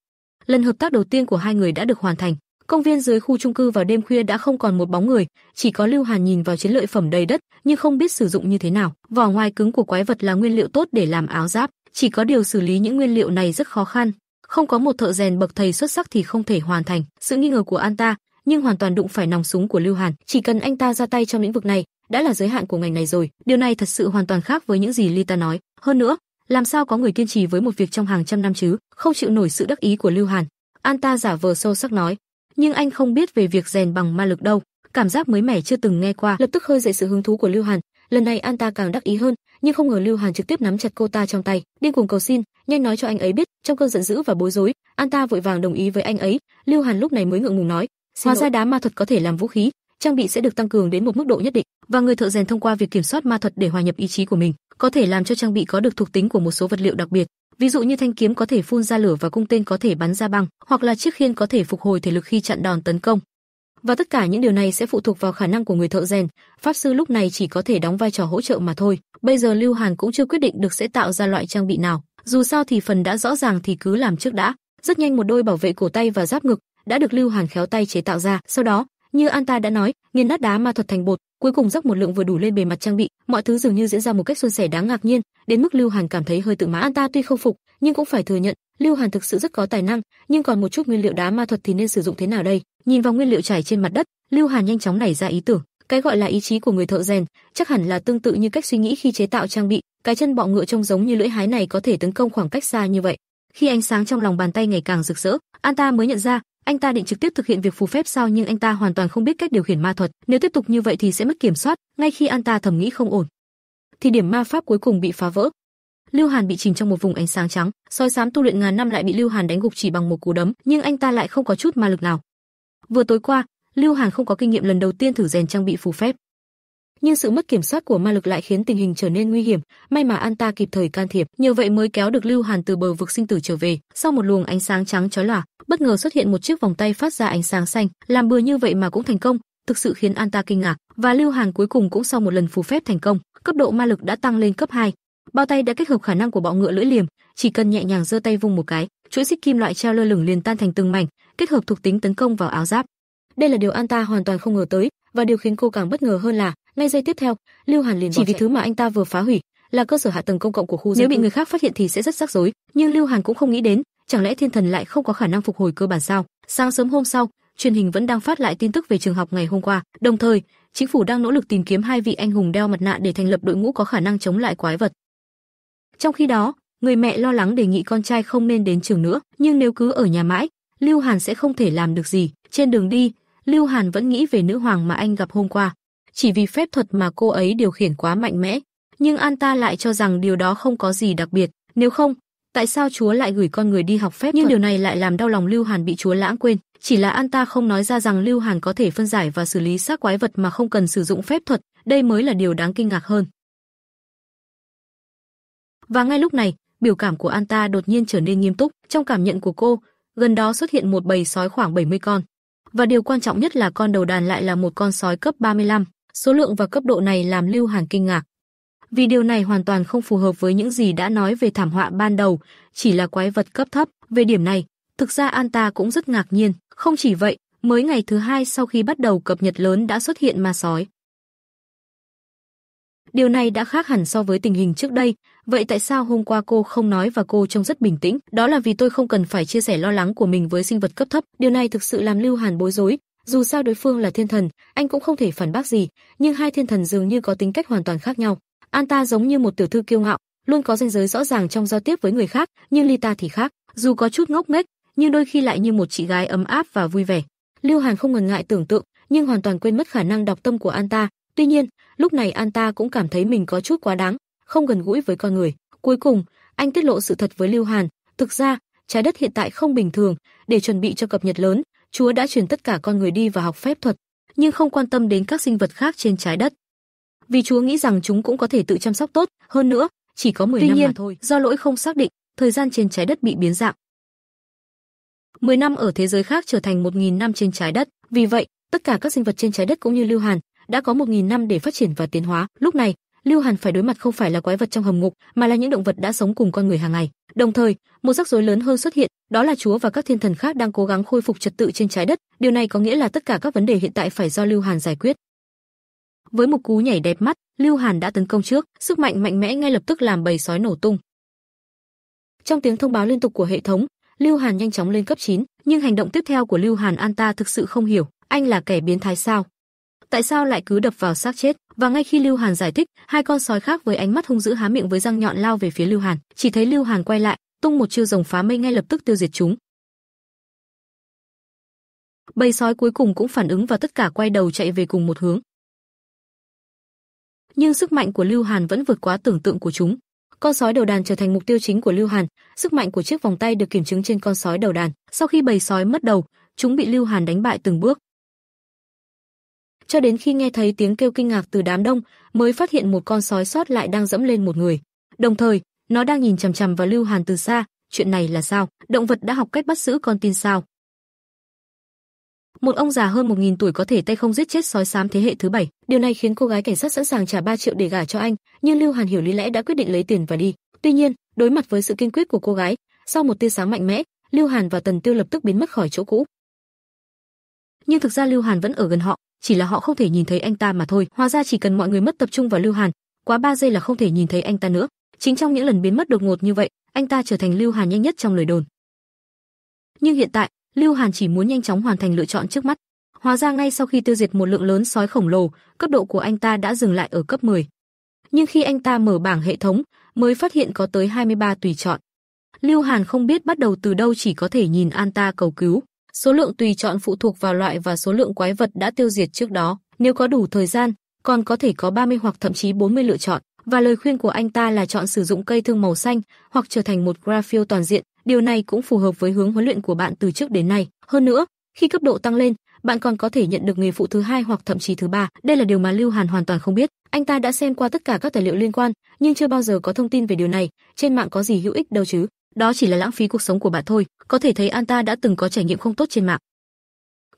Lần hợp tác đầu tiên của hai người đã được hoàn thành, Công viên dưới khu trung cư vào đêm khuya đã không còn một bóng người, chỉ có Lưu Hàn nhìn vào chiến lợi phẩm đầy đất nhưng không biết sử dụng như thế nào. Vỏ ngoài cứng của quái vật là nguyên liệu tốt để làm áo giáp, chỉ có điều xử lý những nguyên liệu này rất khó khăn, không có một thợ rèn bậc thầy xuất sắc thì không thể hoàn thành. Sự nghi ngờ của anh ta, nhưng hoàn toàn đụng phải nòng súng của Lưu Hàn, chỉ cần anh ta ra tay trong lĩnh vực này, đã là giới hạn của ngành này rồi. Điều này thật sự hoàn toàn khác với những gì Ly ta nói. Hơn nữa, làm sao có người kiên trì với một việc trong hàng trăm năm chứ? Không chịu nổi sự đắc ý của Lưu Hàn, An ta giả vờ sâu sắc nói, nhưng anh không biết về việc rèn bằng ma lực đâu, cảm giác mới mẻ chưa từng nghe qua, lập tức hơi dậy sự hứng thú của Lưu Hàn, lần này anh ta càng đắc ý hơn, nhưng không ngờ Lưu Hàn trực tiếp nắm chặt cô ta trong tay, điên cuồng cầu xin, nhanh nói cho anh ấy biết, trong cơn giận dữ và bối rối, anh ta vội vàng đồng ý với anh ấy, Lưu Hàn lúc này mới ngượng ngùng nói, hóa ra đá ma thuật có thể làm vũ khí, trang bị sẽ được tăng cường đến một mức độ nhất định, và người thợ rèn thông qua việc kiểm soát ma thuật để hòa nhập ý chí của mình, có thể làm cho trang bị có được thuộc tính của một số vật liệu đặc biệt, Ví dụ như thanh kiếm có thể phun ra lửa và cung tên có thể bắn ra băng, hoặc là chiếc khiên có thể phục hồi thể lực khi chặn đòn tấn công. Và tất cả những điều này sẽ phụ thuộc vào khả năng của người thợ rèn, pháp sư lúc này chỉ có thể đóng vai trò hỗ trợ mà thôi. Bây giờ Lưu Hàn cũng chưa quyết định được sẽ tạo ra loại trang bị nào, dù sao thì phần đã rõ ràng thì cứ làm trước đã. Rất nhanh một đôi bảo vệ cổ tay và giáp ngực đã được Lưu Hàn khéo tay chế tạo ra, sau đó như An ta đã nói, nghiền nát đá ma thuật thành bột, cuối cùng rắc một lượng vừa đủ lên bề mặt trang bị, mọi thứ dường như diễn ra một cách suôn sẻ đáng ngạc nhiên, đến mức Lưu Hàn cảm thấy hơi tự mã An ta tuy không phục, nhưng cũng phải thừa nhận, Lưu Hàn thực sự rất có tài năng, nhưng còn một chút nguyên liệu đá ma thuật thì nên sử dụng thế nào đây? Nhìn vào nguyên liệu trải trên mặt đất, Lưu Hàn nhanh chóng nảy ra ý tưởng, cái gọi là ý chí của người thợ rèn, chắc hẳn là tương tự như cách suy nghĩ khi chế tạo trang bị, cái chân bọ ngựa trông giống như lưỡi hái này có thể tấn công khoảng cách xa như vậy. Khi ánh sáng trong lòng bàn tay ngày càng rực rỡ, An ta mới nhận ra, anh ta định trực tiếp thực hiện việc phù phép sao nhưng anh ta hoàn toàn không biết cách điều khiển ma thuật, nếu tiếp tục như vậy thì sẽ mất kiểm soát, ngay khi anh ta thầm nghĩ không ổn. Thì điểm ma pháp cuối cùng bị phá vỡ. Lưu Hàn bị chìm trong một vùng ánh sáng trắng, soi sám tu luyện ngàn năm lại bị Lưu Hàn đánh gục chỉ bằng một cú đấm, nhưng anh ta lại không có chút ma lực nào. Vừa tối qua, Lưu Hàn không có kinh nghiệm lần đầu tiên thử rèn trang bị phù phép, nhưng sự mất kiểm soát của ma lực lại khiến tình hình trở nên nguy hiểm, may mà An ta kịp thời can thiệp, nhờ vậy mới kéo được Lưu Hàn từ bờ vực sinh tử trở về. Sau một luồng ánh sáng trắng chói lòa, bất ngờ xuất hiện một chiếc vòng tay phát ra ánh sáng xanh, làm bừa như vậy mà cũng thành công, thực sự khiến An ta kinh ngạc, và Lưu Hàn cuối cùng cũng sau một lần phù phép thành công, cấp độ ma lực đã tăng lên cấp 2. Bao tay đã kết hợp khả năng của bọ ngựa lưỡi liềm, chỉ cần nhẹ nhàng giơ tay vung một cái, chuỗi xích kim loại treo lơ lửng liền tan thành từng mảnh, kết hợp thuộc tính tấn công vào áo giáp. Đây là điều An ta hoàn toàn không ngờ tới, và điều khiến cô càng bất ngờ hơn là ngay giây tiếp theo, Lưu Hàn liền chỉ vì thứ mà anh ta vừa phá hủy là cơ sở hạ tầng công cộng của khu. Nếu bị người khác phát hiện thì sẽ rất rắc rối, nhưng Lưu Hàn cũng không nghĩ đến, chẳng lẽ thiên thần lại không có khả năng phục hồi cơ bản sao? Sáng sớm hôm sau, truyền hình vẫn đang phát lại tin tức về trường học ngày hôm qua, đồng thời, chính phủ đang nỗ lực tìm kiếm hai vị anh hùng đeo mặt nạ để thành lập đội ngũ có khả năng chống lại quái vật. Trong khi đó, người mẹ lo lắng đề nghị con trai không nên đến trường nữa, nhưng nếu cứ ở nhà mãi, Lưu Hàn sẽ không thể làm được gì. Trên đường đi, Lưu Hàn vẫn nghĩ về nữ hoàng mà anh gặp hôm qua, chỉ vì phép thuật mà cô ấy điều khiển quá mạnh mẽ. Nhưng An ta lại cho rằng điều đó không có gì đặc biệt, nếu không, tại sao Chúa lại gửi con người đi học phép Nhưng thuật? điều này lại làm đau lòng Lưu Hàn bị Chúa lãng quên, chỉ là An ta không nói ra rằng Lưu Hàn có thể phân giải và xử lý xác quái vật mà không cần sử dụng phép thuật, đây mới là điều đáng kinh ngạc hơn. Và ngay lúc này, biểu cảm của An ta đột nhiên trở nên nghiêm túc, trong cảm nhận của cô, gần đó xuất hiện một bầy sói khoảng 70 con. Và điều quan trọng nhất là con đầu đàn lại là một con sói cấp 35, Số lượng và cấp độ này làm Lưu Hàn kinh ngạc. Vì điều này hoàn toàn không phù hợp với những gì đã nói về thảm họa ban đầu, chỉ là quái vật cấp thấp, về điểm này, thực ra An ta cũng rất ngạc nhiên, không chỉ vậy, mới ngày thứ hai sau khi bắt đầu cập nhật lớn đã xuất hiện ma sói. Điều này đã khác hẳn so với tình hình trước đây, vậy tại sao hôm qua cô không nói và cô trông rất bình tĩnh? Đó là vì tôi không cần phải chia sẻ lo lắng của mình với sinh vật cấp thấp, điều này thực sự làm Lưu Hàn bối rối, dù sao đối phương là thiên thần, anh cũng không thể phản bác gì, nhưng hai thiên thần dường như có tính cách hoàn toàn khác nhau. An ta giống như một tiểu thư kiêu ngạo, luôn có ranh giới rõ ràng trong giao tiếp với người khác, nhưng Lita thì khác, dù có chút ngốc nghếch, nhưng đôi khi lại như một chị gái ấm áp và vui vẻ. Lưu Hàn không ngần ngại tưởng tượng, nhưng hoàn toàn quên mất khả năng đọc tâm của An ta. Tuy nhiên, lúc này An ta cũng cảm thấy mình có chút quá đáng, không gần gũi với con người. Cuối cùng, anh tiết lộ sự thật với Lưu Hàn, thực ra, trái đất hiện tại không bình thường, để chuẩn bị cho cập nhật lớn, Chúa đã truyền tất cả con người đi vào học phép thuật, nhưng không quan tâm đến các sinh vật khác trên trái đất. Vì Chúa nghĩ rằng chúng cũng có thể tự chăm sóc tốt, hơn nữa, chỉ có 10 Tuy năm nhiên, mà thôi. Do lỗi không xác định, thời gian trên trái đất bị biến dạng. 10 năm ở thế giới khác trở thành 1000 năm trên trái đất, vì vậy, tất cả các sinh vật trên trái đất cũng như Lưu Hàn đã có 1000 năm để phát triển và tiến hóa. Lúc này, Lưu Hàn phải đối mặt không phải là quái vật trong hầm ngục, mà là những động vật đã sống cùng con người hàng ngày. Đồng thời, một rắc rối lớn hơn xuất hiện, đó là Chúa và các thiên thần khác đang cố gắng khôi phục trật tự trên trái đất. Điều này có nghĩa là tất cả các vấn đề hiện tại phải do Lưu Hàn giải quyết. Với một cú nhảy đẹp mắt, Lưu Hàn đã tấn công trước, sức mạnh mạnh mẽ ngay lập tức làm bầy sói nổ tung. Trong tiếng thông báo liên tục của hệ thống, Lưu Hàn nhanh chóng lên cấp 9, nhưng hành động tiếp theo của Lưu Hàn An ta thực sự không hiểu, anh là kẻ biến thái sao? tại sao lại cứ đập vào xác chết. Và ngay khi Lưu Hàn giải thích, hai con sói khác với ánh mắt hung dữ há miệng với răng nhọn lao về phía Lưu Hàn, chỉ thấy Lưu Hàn quay lại, tung một chiêu rồng phá mây ngay lập tức tiêu diệt chúng. Bầy sói cuối cùng cũng phản ứng và tất cả quay đầu chạy về cùng một hướng. Nhưng sức mạnh của Lưu Hàn vẫn vượt quá tưởng tượng của chúng. Con sói đầu đàn trở thành mục tiêu chính của Lưu Hàn, sức mạnh của chiếc vòng tay được kiểm chứng trên con sói đầu đàn. Sau khi bầy sói mất đầu, chúng bị Lưu Hàn đánh bại từng bước, cho đến khi nghe thấy tiếng kêu kinh ngạc từ đám đông, mới phát hiện một con sói sót lại đang dẫm lên một người. Đồng thời, nó đang nhìn chằm chằm vào Lưu Hàn từ xa, chuyện này là sao? Động vật đã học cách bắt giữ con tin sao? Một ông già hơn 1000 tuổi có thể tay không giết chết sói xám thế hệ thứ bảy, điều này khiến cô gái cảnh sát sẵn sàng trả 3 triệu để gả cho anh, nhưng Lưu Hàn hiểu lý lẽ đã quyết định lấy tiền và đi. Tuy nhiên, đối mặt với sự kiên quyết của cô gái, sau một tia sáng mạnh mẽ, Lưu Hàn và Tần Tiêu lập tức biến mất khỏi chỗ cũ. Nhưng thực ra Lưu Hàn vẫn ở gần họ, chỉ là họ không thể nhìn thấy anh ta mà thôi. Hóa ra chỉ cần mọi người mất tập trung vào Lưu Hàn, quá 3 giây là không thể nhìn thấy anh ta nữa. Chính trong những lần biến mất đột ngột như vậy, anh ta trở thành Lưu Hàn nhanh nhất trong lời đồn. Nhưng hiện tại, Lưu Hàn chỉ muốn nhanh chóng hoàn thành lựa chọn trước mắt. Hóa ra ngay sau khi tiêu diệt một lượng lớn sói khổng lồ, cấp độ của anh ta đã dừng lại ở cấp 10. Nhưng khi anh ta mở bảng hệ thống, mới phát hiện có tới 23 tùy chọn. Lưu Hàn không biết bắt đầu từ đâu chỉ có thể nhìn An ta cầu cứu. Số lượng tùy chọn phụ thuộc vào loại và số lượng quái vật đã tiêu diệt trước đó. Nếu có đủ thời gian, còn có thể có 30 hoặc thậm chí 40 lựa chọn. Và lời khuyên của anh ta là chọn sử dụng cây thương màu xanh hoặc trở thành một Graphio toàn diện. Điều này cũng phù hợp với hướng huấn luyện của bạn từ trước đến nay. Hơn nữa, khi cấp độ tăng lên, bạn còn có thể nhận được nghề phụ thứ hai hoặc thậm chí thứ ba. Đây là điều mà Lưu Hàn hoàn toàn không biết. Anh ta đã xem qua tất cả các tài liệu liên quan, nhưng chưa bao giờ có thông tin về điều này. Trên mạng có gì hữu ích đâu chứ? đó chỉ là lãng phí cuộc sống của bà thôi, có thể thấy An ta đã từng có trải nghiệm không tốt trên mạng.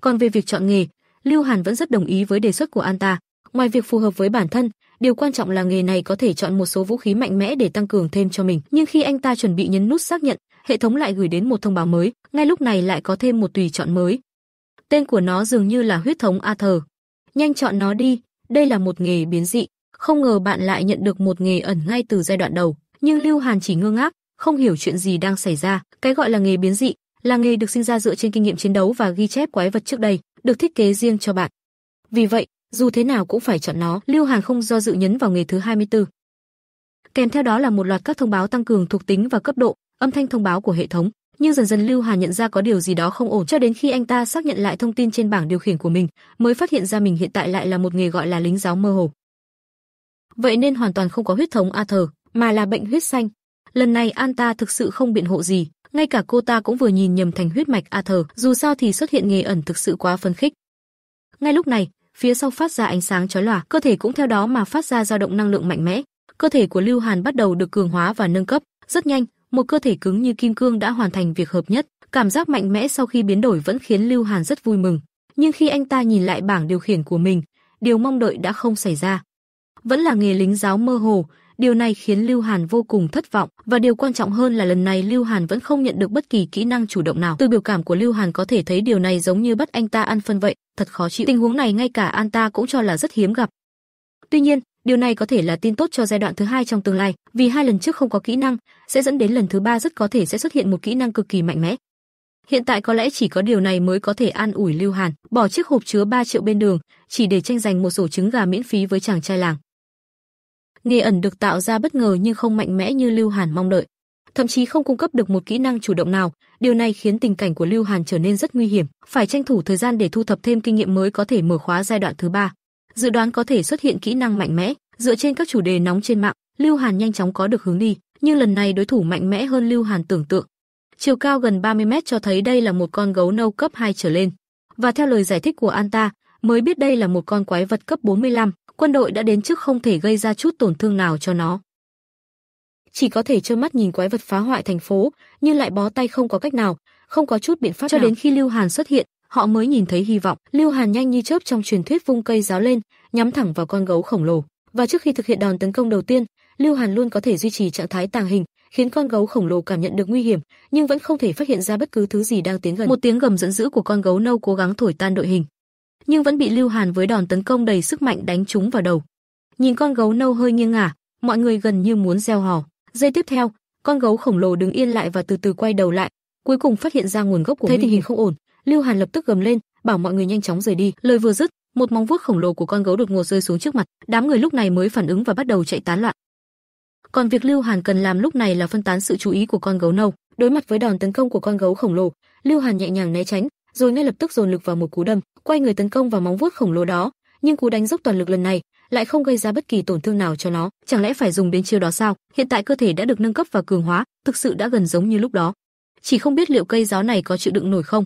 Còn về việc chọn nghề, Lưu Hàn vẫn rất đồng ý với đề xuất của An ta, ngoài việc phù hợp với bản thân, điều quan trọng là nghề này có thể chọn một số vũ khí mạnh mẽ để tăng cường thêm cho mình. Nhưng khi anh ta chuẩn bị nhấn nút xác nhận, hệ thống lại gửi đến một thông báo mới, ngay lúc này lại có thêm một tùy chọn mới. Tên của nó dường như là huyết thống Arthur. Nhanh chọn nó đi, đây là một nghề biến dị, không ngờ bạn lại nhận được một nghề ẩn ngay từ giai đoạn đầu. Nhưng Lưu Hàn chỉ ngơ ngác, không hiểu chuyện gì đang xảy ra. Cái gọi là nghề biến dị là nghề được sinh ra dựa trên kinh nghiệm chiến đấu và ghi chép quái vật trước đây, được thiết kế riêng cho bạn. Vì vậy, dù thế nào cũng phải chọn nó. Lưu Hàn không do dự nhấn vào nghề thứ 24. Kèm theo đó là một loạt các thông báo tăng cường thuộc tính và cấp độ, âm thanh thông báo của hệ thống. Nhưng dần dần Lưu Hàn nhận ra có điều gì đó không ổn cho đến khi anh ta xác nhận lại thông tin trên bảng điều khiển của mình, mới phát hiện ra mình hiện tại lại là một nghề gọi là lính giáo mơ hồ. Vậy nên hoàn toàn không có huyết thống a Arthur, mà là bệnh huyết xanh, lần này An ta thực sự không biện hộ gì, ngay cả cô ta cũng vừa nhìn nhầm thành huyết mạch a Arthur, dù sao thì xuất hiện nghề ẩn thực sự quá phân khích. Ngay lúc này, phía sau phát ra ánh sáng chói lòa, cơ thể cũng theo đó mà phát ra dao động năng lượng mạnh mẽ. Cơ thể của Lưu Hàn bắt đầu được cường hóa và nâng cấp, rất nhanh, một cơ thể cứng như kim cương đã hoàn thành việc hợp nhất. Cảm giác mạnh mẽ sau khi biến đổi vẫn khiến Lưu Hàn rất vui mừng, nhưng khi anh ta nhìn lại bảng điều khiển của mình, điều mong đợi đã không xảy ra. Vẫn là nghề lính giáo mơ hồ, Điều này khiến Lưu Hàn vô cùng thất vọng và điều quan trọng hơn là lần này Lưu Hàn vẫn không nhận được bất kỳ kỹ năng chủ động nào. Từ biểu cảm của Lưu Hàn có thể thấy điều này giống như bắt anh ta ăn phân vậy, thật khó chịu. Tình huống này ngay cả anh ta cũng cho là rất hiếm gặp. Tuy nhiên, điều này có thể là tin tốt cho giai đoạn thứ hai trong tương lai, vì hai lần trước không có kỹ năng, sẽ dẫn đến lần thứ ba rất có thể sẽ xuất hiện một kỹ năng cực kỳ mạnh mẽ. Hiện tại có lẽ chỉ có điều này mới có thể an ủi Lưu Hàn, bỏ chiếc hộp chứa 3 triệu bên đường, chỉ để tranh giành một rổ trứng gà miễn phí với chàng trai làng nghề ẩn được tạo ra bất ngờ nhưng không mạnh mẽ như Lưu Hàn mong đợi, thậm chí không cung cấp được một kỹ năng chủ động nào, điều này khiến tình cảnh của Lưu Hàn trở nên rất nguy hiểm, phải tranh thủ thời gian để thu thập thêm kinh nghiệm mới có thể mở khóa giai đoạn thứ ba. Dự đoán có thể xuất hiện kỹ năng mạnh mẽ, dựa trên các chủ đề nóng trên mạng, Lưu Hàn nhanh chóng có được hướng đi, nhưng lần này đối thủ mạnh mẽ hơn Lưu Hàn tưởng tượng. Chiều cao gần 30 mét cho thấy đây là một con gấu nâu cấp 2 trở lên. Và theo lời giải thích của Anta, mới biết đây là một con quái vật cấp 45, quân đội đã đến trước không thể gây ra chút tổn thương nào cho nó. Chỉ có thể trơ mắt nhìn quái vật phá hoại thành phố, nhưng lại bó tay không có cách nào, không có chút biện pháp cho nào. đến khi Lưu Hàn xuất hiện, họ mới nhìn thấy hy vọng. Lưu Hàn nhanh như chớp trong truyền thuyết vung cây giáo lên, nhắm thẳng vào con gấu khổng lồ. Và trước khi thực hiện đòn tấn công đầu tiên, Lưu Hàn luôn có thể duy trì trạng thái tàng hình, khiến con gấu khổng lồ cảm nhận được nguy hiểm, nhưng vẫn không thể phát hiện ra bất cứ thứ gì đang tiến gần. Một tiếng gầm giận dữ của con gấu nâu cố gắng thổi tan đội hình nhưng vẫn bị Lưu Hàn với đòn tấn công đầy sức mạnh đánh trúng vào đầu. Nhìn con gấu nâu hơi nghiêng ngả, mọi người gần như muốn reo hò. Giây tiếp theo, con gấu khổng lồ đứng yên lại và từ từ quay đầu lại, cuối cùng phát hiện ra nguồn gốc của Thấy tình hình không ổn, Lưu Hàn lập tức gầm lên, bảo mọi người nhanh chóng rời đi. Lời vừa dứt, một móng vuốt khổng lồ của con gấu đột ngột rơi xuống trước mặt, đám người lúc này mới phản ứng và bắt đầu chạy tán loạn. Còn việc Lưu Hàn cần làm lúc này là phân tán sự chú ý của con gấu nâu. Đối mặt với đòn tấn công của con gấu khổng lồ, Lưu Hàn nhẹ nhàng né tránh, rồi ngay lập tức dồn lực vào một cú đâm quay người tấn công vào móng vuốt khổng lồ đó, nhưng cú đánh dốc toàn lực lần này lại không gây ra bất kỳ tổn thương nào cho nó, chẳng lẽ phải dùng đến chiêu đó sao? Hiện tại cơ thể đã được nâng cấp và cường hóa, thực sự đã gần giống như lúc đó. Chỉ không biết liệu cây giáo này có chịu đựng nổi không.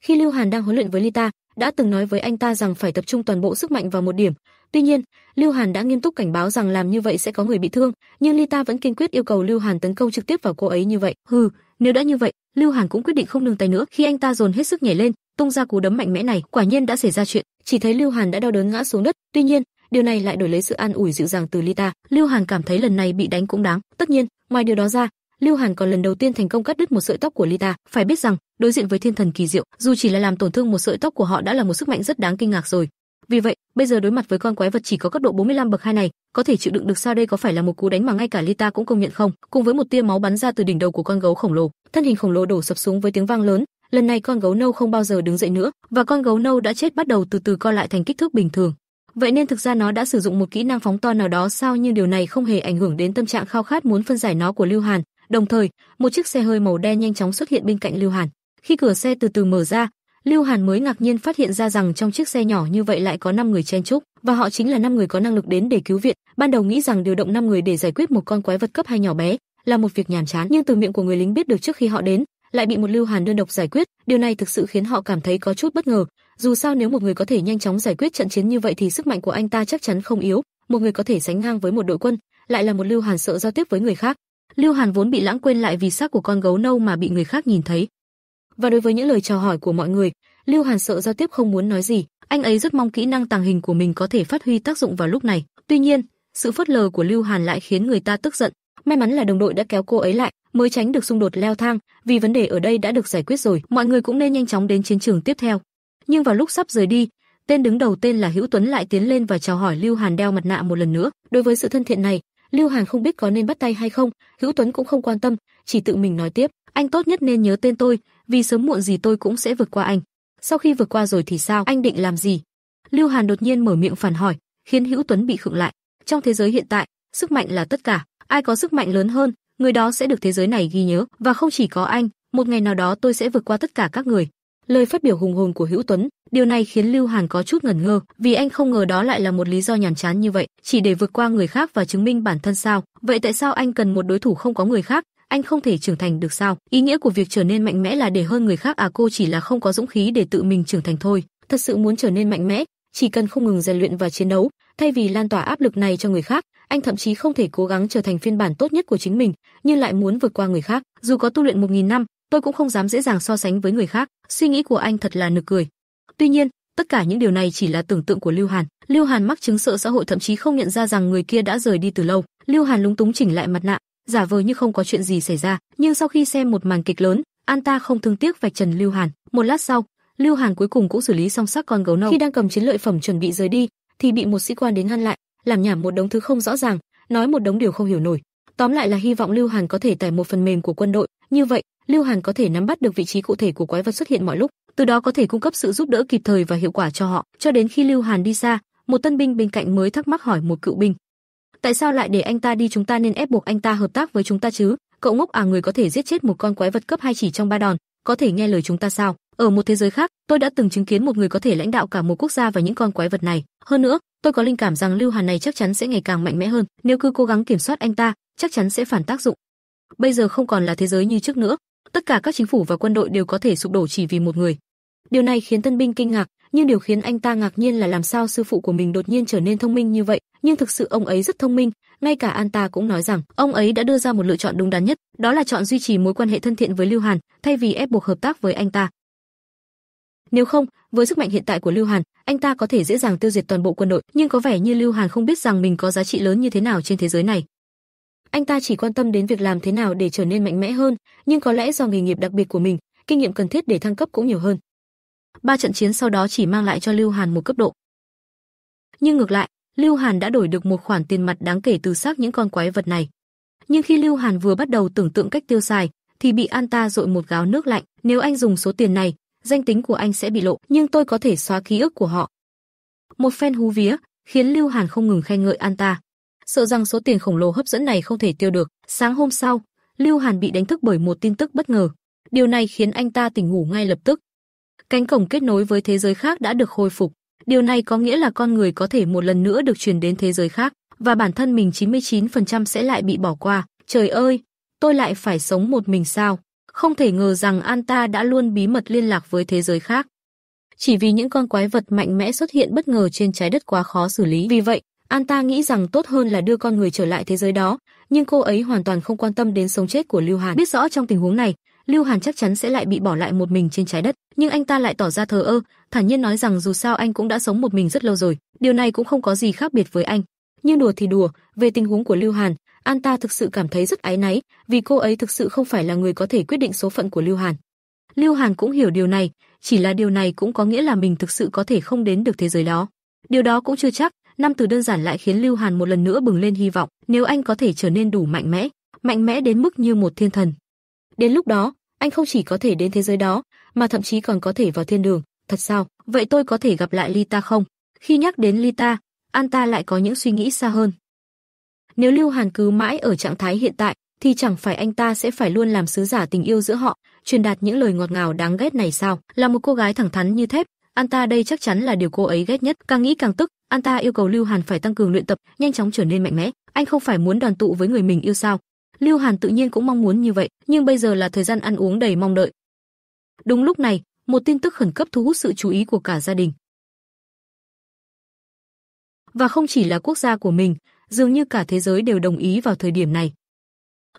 Khi Lưu Hàn đang huấn luyện với Lita, đã từng nói với anh ta rằng phải tập trung toàn bộ sức mạnh vào một điểm. Tuy nhiên, Lưu Hàn đã nghiêm túc cảnh báo rằng làm như vậy sẽ có người bị thương, nhưng Lita vẫn kiên quyết yêu cầu Lưu Hàn tấn công trực tiếp vào cô ấy như vậy. Hừ, nếu đã như vậy, Lưu Hàn cũng quyết định không nương tay nữa. Khi anh ta dồn hết sức nhảy lên, tung ra cú đấm mạnh mẽ này, quả nhiên đã xảy ra chuyện, chỉ thấy Lưu Hàn đã đau đớn ngã xuống đất, tuy nhiên, điều này lại đổi lấy sự an ủi dịu dàng từ Lita, Lưu Hàn cảm thấy lần này bị đánh cũng đáng, tất nhiên, ngoài điều đó ra, Lưu Hàn còn lần đầu tiên thành công cắt đứt một sợi tóc của Lita, phải biết rằng, đối diện với thiên thần kỳ diệu, dù chỉ là làm tổn thương một sợi tóc của họ đã là một sức mạnh rất đáng kinh ngạc rồi. Vì vậy, bây giờ đối mặt với con quái vật chỉ có cấp độ 45 bậc 2 này, có thể chịu đựng được sao đây có phải là một cú đánh mà ngay cả Lita cũng công nhận không? Cùng với một tia máu bắn ra từ đỉnh đầu của con gấu khổng lồ, thân hình khổng lồ đổ sập xuống với tiếng vang lớn, Lần này con gấu nâu không bao giờ đứng dậy nữa, và con gấu nâu đã chết bắt đầu từ từ co lại thành kích thước bình thường. Vậy nên thực ra nó đã sử dụng một kỹ năng phóng to nào đó sao nhưng điều này không hề ảnh hưởng đến tâm trạng khao khát muốn phân giải nó của Lưu Hàn. Đồng thời, một chiếc xe hơi màu đen nhanh chóng xuất hiện bên cạnh Lưu Hàn. Khi cửa xe từ từ mở ra, Lưu Hàn mới ngạc nhiên phát hiện ra rằng trong chiếc xe nhỏ như vậy lại có 5 người chen chúc, và họ chính là 5 người có năng lực đến để cứu viện. Ban đầu nghĩ rằng điều động 5 người để giải quyết một con quái vật cấp hai nhỏ bé là một việc nhàm chán, nhưng từ miệng của người lính biết được trước khi họ đến, lại bị một Lưu Hàn đơn độc giải quyết, điều này thực sự khiến họ cảm thấy có chút bất ngờ. Dù sao nếu một người có thể nhanh chóng giải quyết trận chiến như vậy thì sức mạnh của anh ta chắc chắn không yếu, một người có thể sánh ngang với một đội quân, lại là một Lưu Hàn sợ giao tiếp với người khác. Lưu Hàn vốn bị lãng quên lại vì sắc của con gấu nâu mà bị người khác nhìn thấy. Và đối với những lời chào hỏi của mọi người, Lưu Hàn sợ giao tiếp không muốn nói gì, anh ấy rất mong kỹ năng tàng hình của mình có thể phát huy tác dụng vào lúc này. Tuy nhiên, sự phớt lờ của Lưu Hàn lại khiến người ta tức giận. May mắn là đồng đội đã kéo cô ấy lại, mới tránh được xung đột leo thang, vì vấn đề ở đây đã được giải quyết rồi, mọi người cũng nên nhanh chóng đến chiến trường tiếp theo. Nhưng vào lúc sắp rời đi, tên đứng đầu tên là Hữu Tuấn lại tiến lên và chào hỏi Lưu Hàn đeo mặt nạ một lần nữa. Đối với sự thân thiện này, Lưu Hàn không biết có nên bắt tay hay không, Hữu Tuấn cũng không quan tâm, chỉ tự mình nói tiếp, anh tốt nhất nên nhớ tên tôi, vì sớm muộn gì tôi cũng sẽ vượt qua anh. Sau khi vượt qua rồi thì sao, anh định làm gì? Lưu Hàn đột nhiên mở miệng phản hỏi, khiến Hữu Tuấn bị khựng lại. Trong thế giới hiện tại, sức mạnh là tất cả, ai có sức mạnh lớn hơn người đó sẽ được thế giới này ghi nhớ và không chỉ có anh, một ngày nào đó tôi sẽ vượt qua tất cả các người. Lời phát biểu hùng hồn của Hữu Tuấn, điều này khiến Lưu Hàn có chút ngẩn ngơ, vì anh không ngờ đó lại là một lý do nhàn chán như vậy, chỉ để vượt qua người khác và chứng minh bản thân sao? Vậy tại sao anh cần một đối thủ không có người khác? Anh không thể trưởng thành được sao? Ý nghĩa của việc trở nên mạnh mẽ là để hơn người khác à cô chỉ là không có dũng khí để tự mình trưởng thành thôi. Thật sự muốn trở nên mạnh mẽ, chỉ cần không ngừng rèn luyện và chiến đấu, thay vì lan tỏa áp lực này cho người khác, anh thậm chí không thể cố gắng trở thành phiên bản tốt nhất của chính mình, nhưng lại muốn vượt qua người khác, dù có tu luyện 1000 năm, tôi cũng không dám dễ dàng so sánh với người khác, suy nghĩ của anh thật là nực cười. Tuy nhiên, tất cả những điều này chỉ là tưởng tượng của Lưu Hàn, Lưu Hàn mắc chứng sợ xã hội thậm chí không nhận ra rằng người kia đã rời đi từ lâu, Lưu Hàn lúng túng chỉnh lại mặt nạ, giả vờ như không có chuyện gì xảy ra, nhưng sau khi xem một màn kịch lớn, An ta không thương tiếc vạch trần Lưu Hàn, một lát sau, Lưu Hàn cuối cùng cũng xử lý xong xác con gấu nâu. Khi đang cầm chiến lợi phẩm chuẩn bị rời đi, thì bị một sĩ quan đến ngăn lại, làm nhảm một đống thứ không rõ ràng, nói một đống điều không hiểu nổi. Tóm lại là hy vọng Lưu Hàn có thể tải một phần mềm của quân đội, như vậy, Lưu Hàn có thể nắm bắt được vị trí cụ thể của quái vật xuất hiện mọi lúc, từ đó có thể cung cấp sự giúp đỡ kịp thời và hiệu quả cho họ. Cho đến khi Lưu Hàn đi xa, một tân binh bên cạnh mới thắc mắc hỏi một cựu binh: "Tại sao lại để anh ta đi, chúng ta nên ép buộc anh ta hợp tác với chúng ta chứ? Cậu ngốc à, người có thể giết chết một con quái vật cấp 2 chỉ trong ba đòn, có thể nghe lời chúng ta sao?" Ở một thế giới khác, tôi đã từng chứng kiến một người có thể lãnh đạo cả một quốc gia và những con quái vật này. Hơn nữa, tôi có linh cảm rằng Lưu Hàn này chắc chắn sẽ ngày càng mạnh mẽ hơn. Nếu cứ cố gắng kiểm soát anh ta, chắc chắn sẽ phản tác dụng. Bây giờ không còn là thế giới như trước nữa. Tất cả các chính phủ và quân đội đều có thể sụp đổ chỉ vì một người. Điều này khiến Tân binh kinh ngạc, nhưng điều khiến anh ta ngạc nhiên là làm sao sư phụ của mình đột nhiên trở nên thông minh như vậy. Nhưng thực sự ông ấy rất thông minh, ngay cả An ta cũng nói rằng ông ấy đã đưa ra một lựa chọn đúng đắn nhất, đó là chọn duy trì mối quan hệ thân thiện với Lưu Hàn, thay vì ép buộc hợp tác với anh ta. Nếu không, với sức mạnh hiện tại của Lưu Hàn, anh ta có thể dễ dàng tiêu diệt toàn bộ quân đội, nhưng có vẻ như Lưu Hàn không biết rằng mình có giá trị lớn như thế nào trên thế giới này. Anh ta chỉ quan tâm đến việc làm thế nào để trở nên mạnh mẽ hơn, nhưng có lẽ do nghề nghiệp đặc biệt của mình, kinh nghiệm cần thiết để thăng cấp cũng nhiều hơn. Ba trận chiến sau đó chỉ mang lại cho Lưu Hàn một cấp độ. Nhưng ngược lại, Lưu Hàn đã đổi được một khoản tiền mặt đáng kể từ xác những con quái vật này. Nhưng khi Lưu Hàn vừa bắt đầu tưởng tượng cách tiêu xài, thì bị An ta dội một gáo nước lạnh, nếu anh dùng số tiền này, danh tính của anh sẽ bị lộ, nhưng tôi có thể xóa ký ức của họ. Một phen hú vía, khiến Lưu Hàn không ngừng khen ngợi an ta. Sợ rằng số tiền khổng lồ hấp dẫn này không thể tiêu được, sáng hôm sau, Lưu Hàn bị đánh thức bởi một tin tức bất ngờ. Điều này khiến anh ta tỉnh ngủ ngay lập tức. Cánh cổng kết nối với thế giới khác đã được khôi phục. Điều này có nghĩa là con người có thể một lần nữa được truyền đến thế giới khác và bản thân mình 99% sẽ lại bị bỏ qua. Trời ơi, tôi lại phải sống một mình sao? không thể ngờ rằng An ta đã luôn bí mật liên lạc với thế giới khác. Chỉ vì những con quái vật mạnh mẽ xuất hiện bất ngờ trên trái đất quá khó xử lý. Vì vậy, An ta nghĩ rằng tốt hơn là đưa con người trở lại thế giới đó, nhưng cô ấy hoàn toàn không quan tâm đến sống chết của Lưu Hàn. Biết rõ trong tình huống này, Lưu Hàn chắc chắn sẽ lại bị bỏ lại một mình trên trái đất, nhưng anh ta lại tỏ ra thờ ơ, thản nhiên nói rằng dù sao anh cũng đã sống một mình rất lâu rồi, điều này cũng không có gì khác biệt với anh nhưng đùa thì đùa, về tình huống của Lưu Hàn, An ta thực sự cảm thấy rất áy náy, vì cô ấy thực sự không phải là người có thể quyết định số phận của Lưu Hàn. Lưu Hàn cũng hiểu điều này, chỉ là điều này cũng có nghĩa là mình thực sự có thể không đến được thế giới đó. Điều đó cũng chưa chắc, năm từ đơn giản lại khiến Lưu Hàn một lần nữa bừng lên hy vọng, nếu anh có thể trở nên đủ mạnh mẽ, mạnh mẽ đến mức như một thiên thần. Đến lúc đó, anh không chỉ có thể đến thế giới đó, mà thậm chí còn có thể vào thiên đường, thật sao? Vậy tôi có thể gặp lại Lita không? Khi nhắc đến Lita, anh ta lại có những suy nghĩ xa hơn. Nếu Lưu Hàn cứ mãi ở trạng thái hiện tại, thì chẳng phải anh ta sẽ phải luôn làm sứ giả tình yêu giữa họ, truyền đạt những lời ngọt ngào đáng ghét này sao? Là một cô gái thẳng thắn như thép, anh ta đây chắc chắn là điều cô ấy ghét nhất, càng nghĩ càng tức, anh ta yêu cầu Lưu Hàn phải tăng cường luyện tập, nhanh chóng trở nên mạnh mẽ, anh không phải muốn đoàn tụ với người mình yêu sao? Lưu Hàn tự nhiên cũng mong muốn như vậy, nhưng bây giờ là thời gian ăn uống đầy mong đợi. Đúng lúc này, một tin tức khẩn cấp thu hút sự chú ý của cả gia đình, và không chỉ là quốc gia của mình, dường như cả thế giới đều đồng ý vào thời điểm này.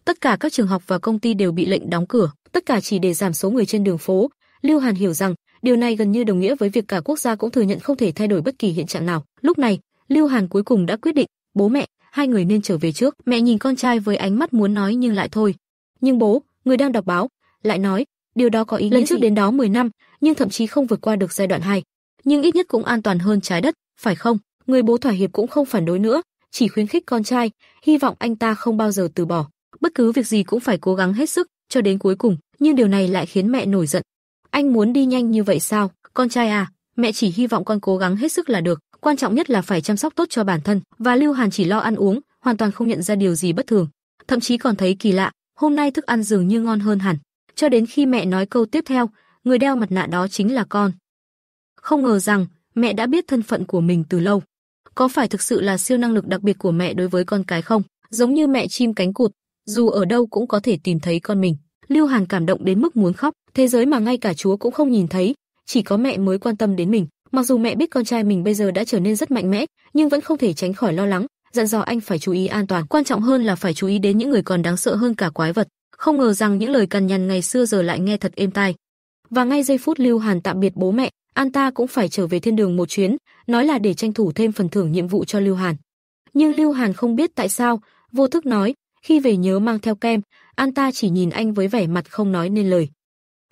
Tất cả các trường học và công ty đều bị lệnh đóng cửa, tất cả chỉ để giảm số người trên đường phố. Lưu Hàn hiểu rằng, điều này gần như đồng nghĩa với việc cả quốc gia cũng thừa nhận không thể thay đổi bất kỳ hiện trạng nào. Lúc này, Lưu Hàn cuối cùng đã quyết định, bố mẹ, hai người nên trở về trước. Mẹ nhìn con trai với ánh mắt muốn nói nhưng lại thôi. Nhưng bố, người đang đọc báo, lại nói, điều đó có ý nghĩa Lần trước gì? đến đó 10 năm, nhưng thậm chí không vượt qua được giai đoạn 2. Nhưng ít nhất cũng an toàn hơn trái đất, phải không? người bố thỏa hiệp cũng không phản đối nữa, chỉ khuyến khích con trai, hy vọng anh ta không bao giờ từ bỏ, bất cứ việc gì cũng phải cố gắng hết sức cho đến cuối cùng, nhưng điều này lại khiến mẹ nổi giận. Anh muốn đi nhanh như vậy sao, con trai à, mẹ chỉ hy vọng con cố gắng hết sức là được, quan trọng nhất là phải chăm sóc tốt cho bản thân, và Lưu Hàn chỉ lo ăn uống, hoàn toàn không nhận ra điều gì bất thường, thậm chí còn thấy kỳ lạ, hôm nay thức ăn dường như ngon hơn hẳn, cho đến khi mẹ nói câu tiếp theo, người đeo mặt nạ đó chính là con. Không ngờ rằng, mẹ đã biết thân phận của mình từ lâu có phải thực sự là siêu năng lực đặc biệt của mẹ đối với con cái không? Giống như mẹ chim cánh cụt, dù ở đâu cũng có thể tìm thấy con mình. Lưu Hàn cảm động đến mức muốn khóc, thế giới mà ngay cả Chúa cũng không nhìn thấy, chỉ có mẹ mới quan tâm đến mình. Mặc dù mẹ biết con trai mình bây giờ đã trở nên rất mạnh mẽ, nhưng vẫn không thể tránh khỏi lo lắng, dặn dò anh phải chú ý an toàn, quan trọng hơn là phải chú ý đến những người còn đáng sợ hơn cả quái vật. Không ngờ rằng những lời cằn nhằn ngày xưa giờ lại nghe thật êm tai. Và ngay giây phút Lưu Hàn tạm biệt bố mẹ, An ta cũng phải trở về thiên đường một chuyến, nói là để tranh thủ thêm phần thưởng nhiệm vụ cho Lưu Hàn. Nhưng Lưu Hàn không biết tại sao, vô thức nói, khi về nhớ mang theo kem, An ta chỉ nhìn anh với vẻ mặt không nói nên lời.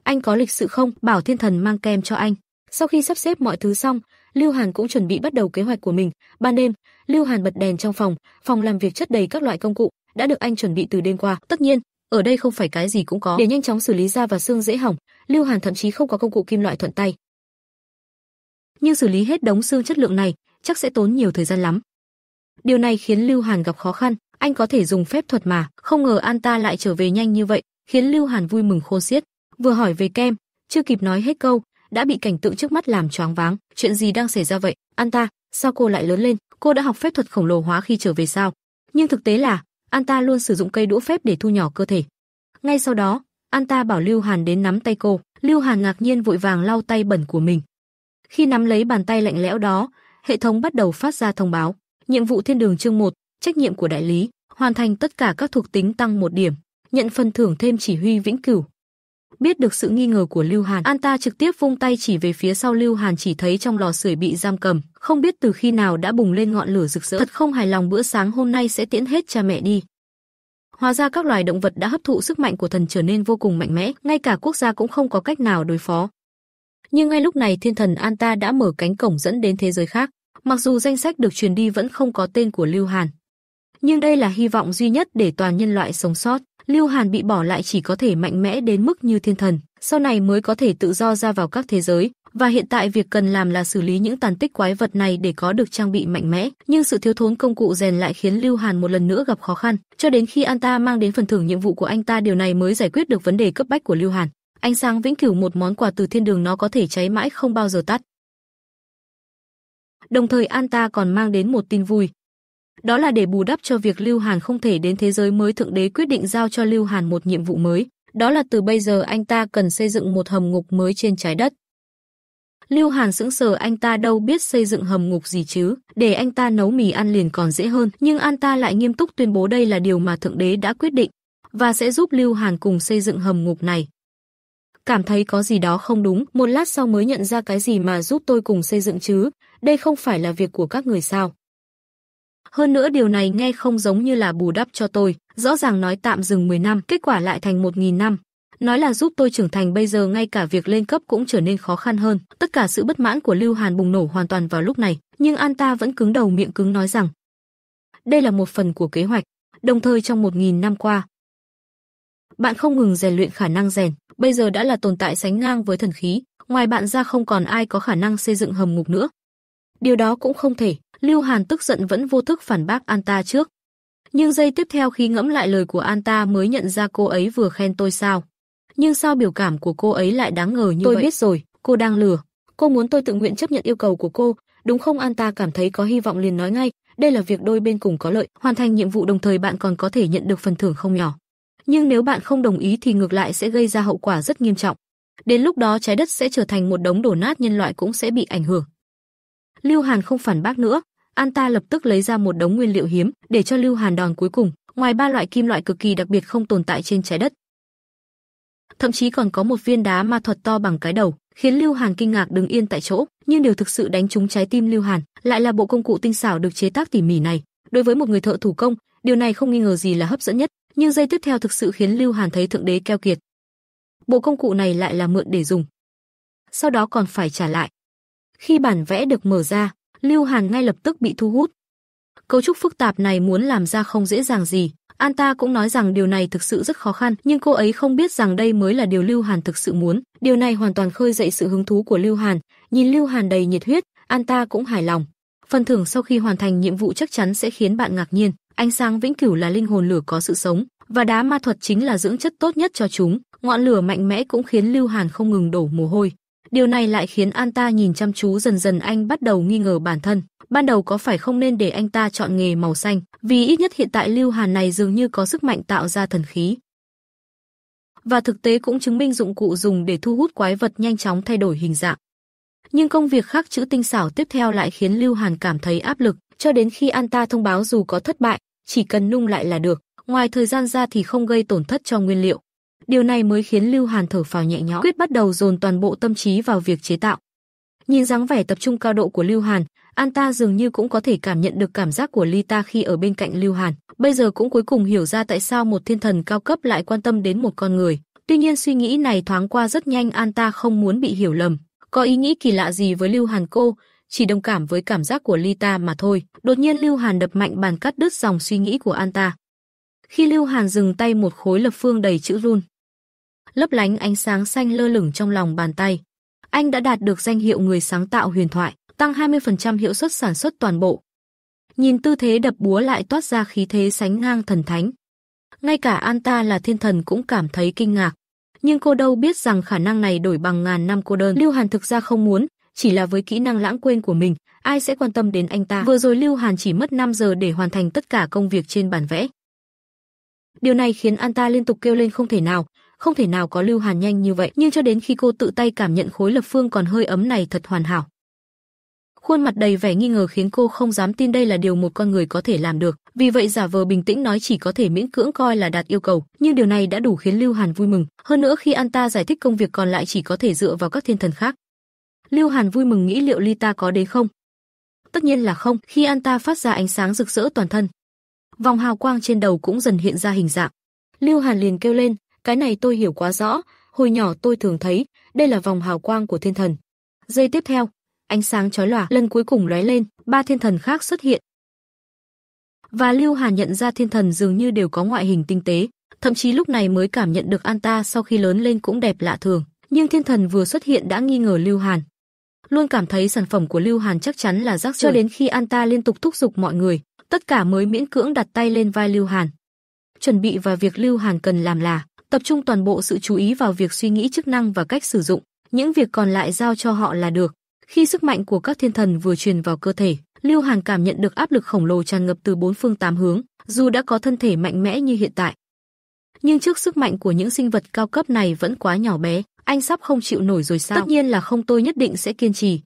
Anh có lịch sự không? Bảo thiên thần mang kem cho anh. Sau khi sắp xếp mọi thứ xong, Lưu Hàn cũng chuẩn bị bắt đầu kế hoạch của mình. Ban đêm, Lưu Hàn bật đèn trong phòng, phòng làm việc chất đầy các loại công cụ đã được anh chuẩn bị từ đêm qua. Tất nhiên, ở đây không phải cái gì cũng có. Để nhanh chóng xử lý da và xương dễ hỏng, Lưu Hàn thậm chí không có công cụ kim loại thuận tay nhưng xử lý hết đống xương chất lượng này chắc sẽ tốn nhiều thời gian lắm. Điều này khiến Lưu Hàn gặp khó khăn, anh có thể dùng phép thuật mà, không ngờ An ta lại trở về nhanh như vậy, khiến Lưu Hàn vui mừng khôn xiết. Vừa hỏi về kem, chưa kịp nói hết câu, đã bị cảnh tượng trước mắt làm choáng váng, chuyện gì đang xảy ra vậy? An ta, sao cô lại lớn lên? Cô đã học phép thuật khổng lồ hóa khi trở về sao? Nhưng thực tế là, An ta luôn sử dụng cây đũa phép để thu nhỏ cơ thể. Ngay sau đó, An ta bảo Lưu Hàn đến nắm tay cô, Lưu Hàn ngạc nhiên vội vàng lau tay bẩn của mình, khi nắm lấy bàn tay lạnh lẽo đó, hệ thống bắt đầu phát ra thông báo. Nhiệm vụ thiên đường chương 1, trách nhiệm của đại lý, hoàn thành tất cả các thuộc tính tăng một điểm, nhận phần thưởng thêm chỉ huy vĩnh cửu. Biết được sự nghi ngờ của Lưu Hàn, An ta trực tiếp vung tay chỉ về phía sau Lưu Hàn chỉ thấy trong lò sưởi bị giam cầm, không biết từ khi nào đã bùng lên ngọn lửa rực rỡ. Thật không hài lòng bữa sáng hôm nay sẽ tiễn hết cha mẹ đi. Hóa ra các loài động vật đã hấp thụ sức mạnh của thần trở nên vô cùng mạnh mẽ, ngay cả quốc gia cũng không có cách nào đối phó. Nhưng ngay lúc này thiên thần An Ta đã mở cánh cổng dẫn đến thế giới khác, mặc dù danh sách được truyền đi vẫn không có tên của Lưu Hàn. Nhưng đây là hy vọng duy nhất để toàn nhân loại sống sót, Lưu Hàn bị bỏ lại chỉ có thể mạnh mẽ đến mức như thiên thần, sau này mới có thể tự do ra vào các thế giới, và hiện tại việc cần làm là xử lý những tàn tích quái vật này để có được trang bị mạnh mẽ, nhưng sự thiếu thốn công cụ rèn lại khiến Lưu Hàn một lần nữa gặp khó khăn, cho đến khi An Ta mang đến phần thưởng nhiệm vụ của anh ta điều này mới giải quyết được vấn đề cấp bách của Lưu Hàn. Ánh sáng vĩnh cửu một món quà từ thiên đường nó có thể cháy mãi không bao giờ tắt. Đồng thời An ta còn mang đến một tin vui. Đó là để bù đắp cho việc Lưu Hàn không thể đến thế giới mới thượng đế quyết định giao cho Lưu Hàn một nhiệm vụ mới. Đó là từ bây giờ anh ta cần xây dựng một hầm ngục mới trên trái đất. Lưu Hàn sững sờ anh ta đâu biết xây dựng hầm ngục gì chứ, để anh ta nấu mì ăn liền còn dễ hơn, nhưng anh ta lại nghiêm túc tuyên bố đây là điều mà Thượng Đế đã quyết định, và sẽ giúp Lưu Hàn cùng xây dựng hầm ngục này cảm thấy có gì đó không đúng, một lát sau mới nhận ra cái gì mà giúp tôi cùng xây dựng chứ, đây không phải là việc của các người sao. Hơn nữa điều này nghe không giống như là bù đắp cho tôi, rõ ràng nói tạm dừng 10 năm, kết quả lại thành 1.000 năm. Nói là giúp tôi trưởng thành bây giờ ngay cả việc lên cấp cũng trở nên khó khăn hơn. Tất cả sự bất mãn của Lưu Hàn bùng nổ hoàn toàn vào lúc này, nhưng An ta vẫn cứng đầu miệng cứng nói rằng đây là một phần của kế hoạch, đồng thời trong 1.000 năm qua. Bạn không ngừng rèn luyện khả năng rèn, bây giờ đã là tồn tại sánh ngang với thần khí, ngoài bạn ra không còn ai có khả năng xây dựng hầm ngục nữa. Điều đó cũng không thể, Lưu Hàn tức giận vẫn vô thức phản bác An ta trước. Nhưng giây tiếp theo khi ngẫm lại lời của An ta mới nhận ra cô ấy vừa khen tôi sao. Nhưng sao biểu cảm của cô ấy lại đáng ngờ như tôi vậy? Tôi biết rồi, cô đang lừa. Cô muốn tôi tự nguyện chấp nhận yêu cầu của cô, đúng không An ta cảm thấy có hy vọng liền nói ngay, đây là việc đôi bên cùng có lợi, hoàn thành nhiệm vụ đồng thời bạn còn có thể nhận được phần thưởng không nhỏ nhưng nếu bạn không đồng ý thì ngược lại sẽ gây ra hậu quả rất nghiêm trọng. Đến lúc đó trái đất sẽ trở thành một đống đổ nát nhân loại cũng sẽ bị ảnh hưởng. Lưu Hàn không phản bác nữa, An ta lập tức lấy ra một đống nguyên liệu hiếm để cho Lưu Hàn đòn cuối cùng, ngoài ba loại kim loại cực kỳ đặc biệt không tồn tại trên trái đất. Thậm chí còn có một viên đá ma thuật to bằng cái đầu, khiến Lưu Hàn kinh ngạc đứng yên tại chỗ, nhưng điều thực sự đánh trúng trái tim Lưu Hàn lại là bộ công cụ tinh xảo được chế tác tỉ mỉ này. Đối với một người thợ thủ công, điều này không nghi ngờ gì là hấp dẫn nhất, nhưng giây tiếp theo thực sự khiến Lưu Hàn thấy thượng đế keo kiệt. Bộ công cụ này lại là mượn để dùng. Sau đó còn phải trả lại. Khi bản vẽ được mở ra, Lưu Hàn ngay lập tức bị thu hút. Cấu trúc phức tạp này muốn làm ra không dễ dàng gì, An ta cũng nói rằng điều này thực sự rất khó khăn, nhưng cô ấy không biết rằng đây mới là điều Lưu Hàn thực sự muốn. Điều này hoàn toàn khơi dậy sự hứng thú của Lưu Hàn, nhìn Lưu Hàn đầy nhiệt huyết, An ta cũng hài lòng. Phần thưởng sau khi hoàn thành nhiệm vụ chắc chắn sẽ khiến bạn ngạc nhiên. Ánh sáng vĩnh cửu là linh hồn lửa có sự sống, và đá ma thuật chính là dưỡng chất tốt nhất cho chúng. Ngọn lửa mạnh mẽ cũng khiến Lưu Hàn không ngừng đổ mồ hôi. Điều này lại khiến An ta nhìn chăm chú dần dần anh bắt đầu nghi ngờ bản thân. Ban đầu có phải không nên để anh ta chọn nghề màu xanh, vì ít nhất hiện tại Lưu Hàn này dường như có sức mạnh tạo ra thần khí. Và thực tế cũng chứng minh dụng cụ dùng để thu hút quái vật nhanh chóng thay đổi hình dạng nhưng công việc khắc chữ tinh xảo tiếp theo lại khiến Lưu Hàn cảm thấy áp lực, cho đến khi An Ta thông báo dù có thất bại, chỉ cần nung lại là được, ngoài thời gian ra thì không gây tổn thất cho nguyên liệu. Điều này mới khiến Lưu Hàn thở phào nhẹ nhõm, quyết bắt đầu dồn toàn bộ tâm trí vào việc chế tạo. Nhìn dáng vẻ tập trung cao độ của Lưu Hàn, An Ta dường như cũng có thể cảm nhận được cảm giác của Ly Ta khi ở bên cạnh Lưu Hàn, bây giờ cũng cuối cùng hiểu ra tại sao một thiên thần cao cấp lại quan tâm đến một con người. Tuy nhiên suy nghĩ này thoáng qua rất nhanh An Ta không muốn bị hiểu lầm, có ý nghĩ kỳ lạ gì với Lưu Hàn cô, chỉ đồng cảm với cảm giác của Ly mà thôi. Đột nhiên Lưu Hàn đập mạnh bàn cắt đứt dòng suy nghĩ của An ta. Khi Lưu Hàn dừng tay một khối lập phương đầy chữ run, lấp lánh ánh sáng xanh lơ lửng trong lòng bàn tay. Anh đã đạt được danh hiệu người sáng tạo huyền thoại, tăng 20% hiệu suất sản xuất toàn bộ. Nhìn tư thế đập búa lại toát ra khí thế sánh ngang thần thánh. Ngay cả An ta là thiên thần cũng cảm thấy kinh ngạc nhưng cô đâu biết rằng khả năng này đổi bằng ngàn năm cô đơn. Lưu Hàn thực ra không muốn, chỉ là với kỹ năng lãng quên của mình, ai sẽ quan tâm đến anh ta. Vừa rồi Lưu Hàn chỉ mất 5 giờ để hoàn thành tất cả công việc trên bản vẽ. Điều này khiến anh ta liên tục kêu lên không thể nào, không thể nào có Lưu Hàn nhanh như vậy, nhưng cho đến khi cô tự tay cảm nhận khối lập phương còn hơi ấm này thật hoàn hảo. Khuôn mặt đầy vẻ nghi ngờ khiến cô không dám tin đây là điều một con người có thể làm được. Vì vậy giả vờ bình tĩnh nói chỉ có thể miễn cưỡng coi là đạt yêu cầu, nhưng điều này đã đủ khiến Lưu Hàn vui mừng, hơn nữa khi anh ta giải thích công việc còn lại chỉ có thể dựa vào các thiên thần khác. Lưu Hàn vui mừng nghĩ liệu Ly ta có đến không? Tất nhiên là không, khi anh ta phát ra ánh sáng rực rỡ toàn thân. Vòng hào quang trên đầu cũng dần hiện ra hình dạng. Lưu Hàn liền kêu lên, cái này tôi hiểu quá rõ, hồi nhỏ tôi thường thấy, đây là vòng hào quang của thiên thần. Giây tiếp theo, ánh sáng chói lòa lần cuối cùng lóe lên, ba thiên thần khác xuất hiện, và Lưu Hàn nhận ra thiên thần dường như đều có ngoại hình tinh tế, thậm chí lúc này mới cảm nhận được An ta sau khi lớn lên cũng đẹp lạ thường, nhưng thiên thần vừa xuất hiện đã nghi ngờ Lưu Hàn. Luôn cảm thấy sản phẩm của Lưu Hàn chắc chắn là rác cho đến khi An ta liên tục thúc giục mọi người, tất cả mới miễn cưỡng đặt tay lên vai Lưu Hàn. Chuẩn bị và việc Lưu Hàn cần làm là tập trung toàn bộ sự chú ý vào việc suy nghĩ chức năng và cách sử dụng, những việc còn lại giao cho họ là được. Khi sức mạnh của các thiên thần vừa truyền vào cơ thể, Lưu Hàn cảm nhận được áp lực khổng lồ tràn ngập từ bốn phương tám hướng, dù đã có thân thể mạnh mẽ như hiện tại. Nhưng trước sức mạnh của những sinh vật cao cấp này vẫn quá nhỏ bé, anh sắp không chịu nổi rồi sao? Tất nhiên là không tôi nhất định sẽ kiên trì.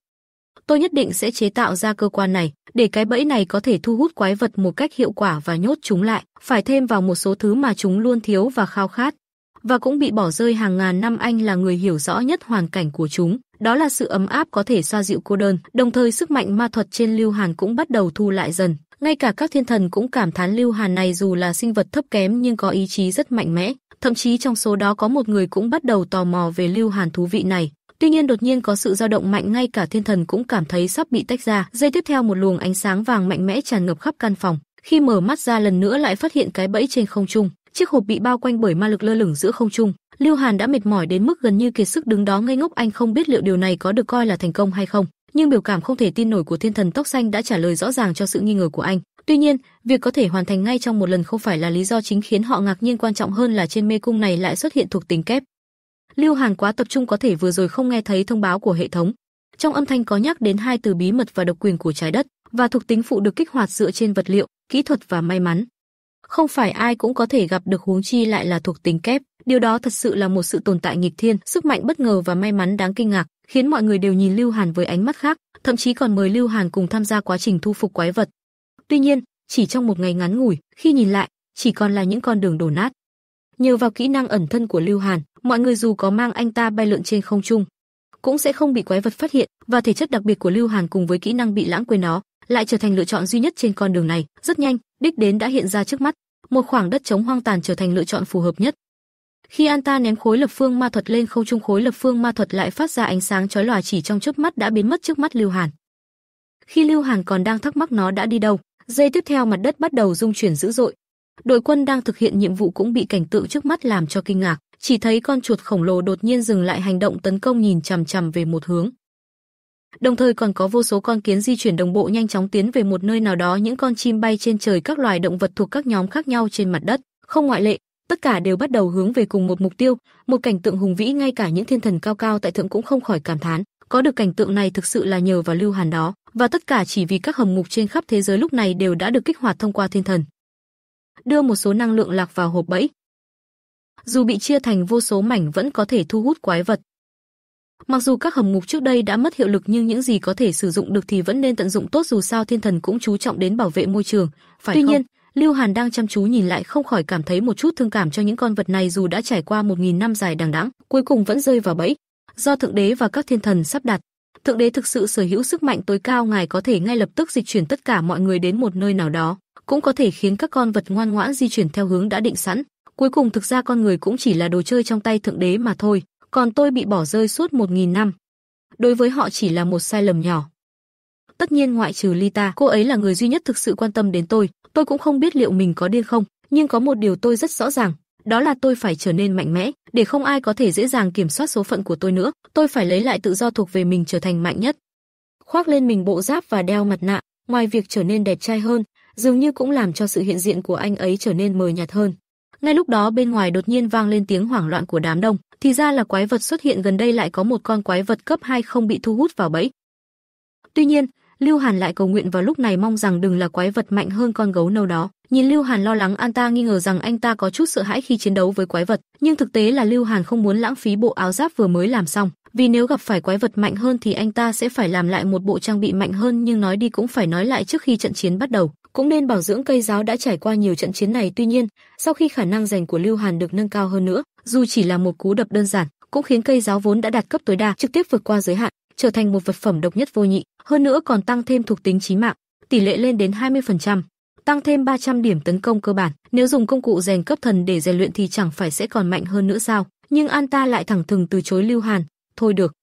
Tôi nhất định sẽ chế tạo ra cơ quan này, để cái bẫy này có thể thu hút quái vật một cách hiệu quả và nhốt chúng lại, phải thêm vào một số thứ mà chúng luôn thiếu và khao khát. Và cũng bị bỏ rơi hàng ngàn năm anh là người hiểu rõ nhất hoàn cảnh của chúng, đó là sự ấm áp có thể xoa dịu cô đơn, đồng thời sức mạnh ma thuật trên Lưu Hàn cũng bắt đầu thu lại dần. Ngay cả các thiên thần cũng cảm thán Lưu Hàn này dù là sinh vật thấp kém nhưng có ý chí rất mạnh mẽ, thậm chí trong số đó có một người cũng bắt đầu tò mò về Lưu Hàn thú vị này. Tuy nhiên đột nhiên có sự dao động mạnh ngay cả thiên thần cũng cảm thấy sắp bị tách ra. Giây tiếp theo một luồng ánh sáng vàng mạnh mẽ tràn ngập khắp căn phòng. Khi mở mắt ra lần nữa lại phát hiện cái bẫy trên không trung. Chiếc hộp bị bao quanh bởi ma lực lơ lửng giữa không trung, Lưu Hàn đã mệt mỏi đến mức gần như kiệt sức đứng đó ngây ngốc, anh không biết liệu điều này có được coi là thành công hay không, nhưng biểu cảm không thể tin nổi của Thiên Thần tóc xanh đã trả lời rõ ràng cho sự nghi ngờ của anh. Tuy nhiên, việc có thể hoàn thành ngay trong một lần không phải là lý do chính khiến họ ngạc nhiên, quan trọng hơn là trên mê cung này lại xuất hiện thuộc tính kép. Lưu Hàn quá tập trung có thể vừa rồi không nghe thấy thông báo của hệ thống. Trong âm thanh có nhắc đến hai từ bí mật và độc quyền của trái đất và thuộc tính phụ được kích hoạt dựa trên vật liệu, kỹ thuật và may mắn không phải ai cũng có thể gặp được huống chi lại là thuộc tính kép. Điều đó thật sự là một sự tồn tại nghịch thiên, sức mạnh bất ngờ và may mắn đáng kinh ngạc, khiến mọi người đều nhìn Lưu Hàn với ánh mắt khác, thậm chí còn mời Lưu Hàn cùng tham gia quá trình thu phục quái vật. Tuy nhiên, chỉ trong một ngày ngắn ngủi, khi nhìn lại, chỉ còn là những con đường đổ nát. Nhờ vào kỹ năng ẩn thân của Lưu Hàn, mọi người dù có mang anh ta bay lượn trên không trung, cũng sẽ không bị quái vật phát hiện và thể chất đặc biệt của Lưu Hàn cùng với kỹ năng bị lãng quên nó lại trở thành lựa chọn duy nhất trên con đường này. Rất nhanh, đích đến đã hiện ra trước mắt, một khoảng đất trống hoang tàn trở thành lựa chọn phù hợp nhất. Khi An Ta ném khối lập phương ma thuật lên không trung, khối lập phương ma thuật lại phát ra ánh sáng chói lòa chỉ trong chớp mắt đã biến mất trước mắt Lưu Hàn. Khi Lưu Hàn còn đang thắc mắc nó đã đi đâu, giây tiếp theo mặt đất bắt đầu rung chuyển dữ dội. Đội quân đang thực hiện nhiệm vụ cũng bị cảnh tượng trước mắt làm cho kinh ngạc chỉ thấy con chuột khổng lồ đột nhiên dừng lại hành động tấn công nhìn chằm chằm về một hướng. Đồng thời còn có vô số con kiến di chuyển đồng bộ nhanh chóng tiến về một nơi nào đó, những con chim bay trên trời các loài động vật thuộc các nhóm khác nhau trên mặt đất, không ngoại lệ, tất cả đều bắt đầu hướng về cùng một mục tiêu, một cảnh tượng hùng vĩ ngay cả những thiên thần cao cao tại thượng cũng không khỏi cảm thán, có được cảnh tượng này thực sự là nhờ vào Lưu Hàn đó, và tất cả chỉ vì các hầm mục trên khắp thế giới lúc này đều đã được kích hoạt thông qua thiên thần. Đưa một số năng lượng lạc vào hộp bẫy, dù bị chia thành vô số mảnh vẫn có thể thu hút quái vật. Mặc dù các hầm ngục trước đây đã mất hiệu lực nhưng những gì có thể sử dụng được thì vẫn nên tận dụng tốt dù sao thiên thần cũng chú trọng đến bảo vệ môi trường, phải Tuy không? nhiên, Lưu Hàn đang chăm chú nhìn lại không khỏi cảm thấy một chút thương cảm cho những con vật này dù đã trải qua một nghìn năm dài đằng đẵng, cuối cùng vẫn rơi vào bẫy do thượng đế và các thiên thần sắp đặt. Thượng đế thực sự sở hữu sức mạnh tối cao, ngài có thể ngay lập tức dịch chuyển tất cả mọi người đến một nơi nào đó, cũng có thể khiến các con vật ngoan ngoãn di chuyển theo hướng đã định sẵn. Cuối cùng thực ra con người cũng chỉ là đồ chơi trong tay thượng đế mà thôi, còn tôi bị bỏ rơi suốt một nghìn năm. Đối với họ chỉ là một sai lầm nhỏ. Tất nhiên ngoại trừ Lita, cô ấy là người duy nhất thực sự quan tâm đến tôi, tôi cũng không biết liệu mình có điên không, nhưng có một điều tôi rất rõ ràng, đó là tôi phải trở nên mạnh mẽ, để không ai có thể dễ dàng kiểm soát số phận của tôi nữa, tôi phải lấy lại tự do thuộc về mình trở thành mạnh nhất. Khoác lên mình bộ giáp và đeo mặt nạ, ngoài việc trở nên đẹp trai hơn, dường như cũng làm cho sự hiện diện của anh ấy trở nên mờ nhạt hơn. Ngay lúc đó bên ngoài đột nhiên vang lên tiếng hoảng loạn của đám đông, thì ra là quái vật xuất hiện gần đây lại có một con quái vật cấp 2 không bị thu hút vào bẫy. Tuy nhiên, Lưu Hàn lại cầu nguyện vào lúc này mong rằng đừng là quái vật mạnh hơn con gấu nâu đó. Nhìn Lưu Hàn lo lắng An ta nghi ngờ rằng anh ta có chút sợ hãi khi chiến đấu với quái vật, nhưng thực tế là Lưu Hàn không muốn lãng phí bộ áo giáp vừa mới làm xong, vì nếu gặp phải quái vật mạnh hơn thì anh ta sẽ phải làm lại một bộ trang bị mạnh hơn nhưng nói đi cũng phải nói lại trước khi trận chiến bắt đầu cũng nên bảo dưỡng cây giáo đã trải qua nhiều trận chiến này. Tuy nhiên, sau khi khả năng giành của Lưu Hàn được nâng cao hơn nữa, dù chỉ là một cú đập đơn giản, cũng khiến cây giáo vốn đã đạt cấp tối đa trực tiếp vượt qua giới hạn, trở thành một vật phẩm độc nhất vô nhị, hơn nữa còn tăng thêm thuộc tính chí mạng, tỷ lệ lên đến 20%, tăng thêm 300 điểm tấn công cơ bản. Nếu dùng công cụ rèn cấp thần để rèn luyện thì chẳng phải sẽ còn mạnh hơn nữa sao? Nhưng An ta lại thẳng thừng từ chối Lưu Hàn, thôi được.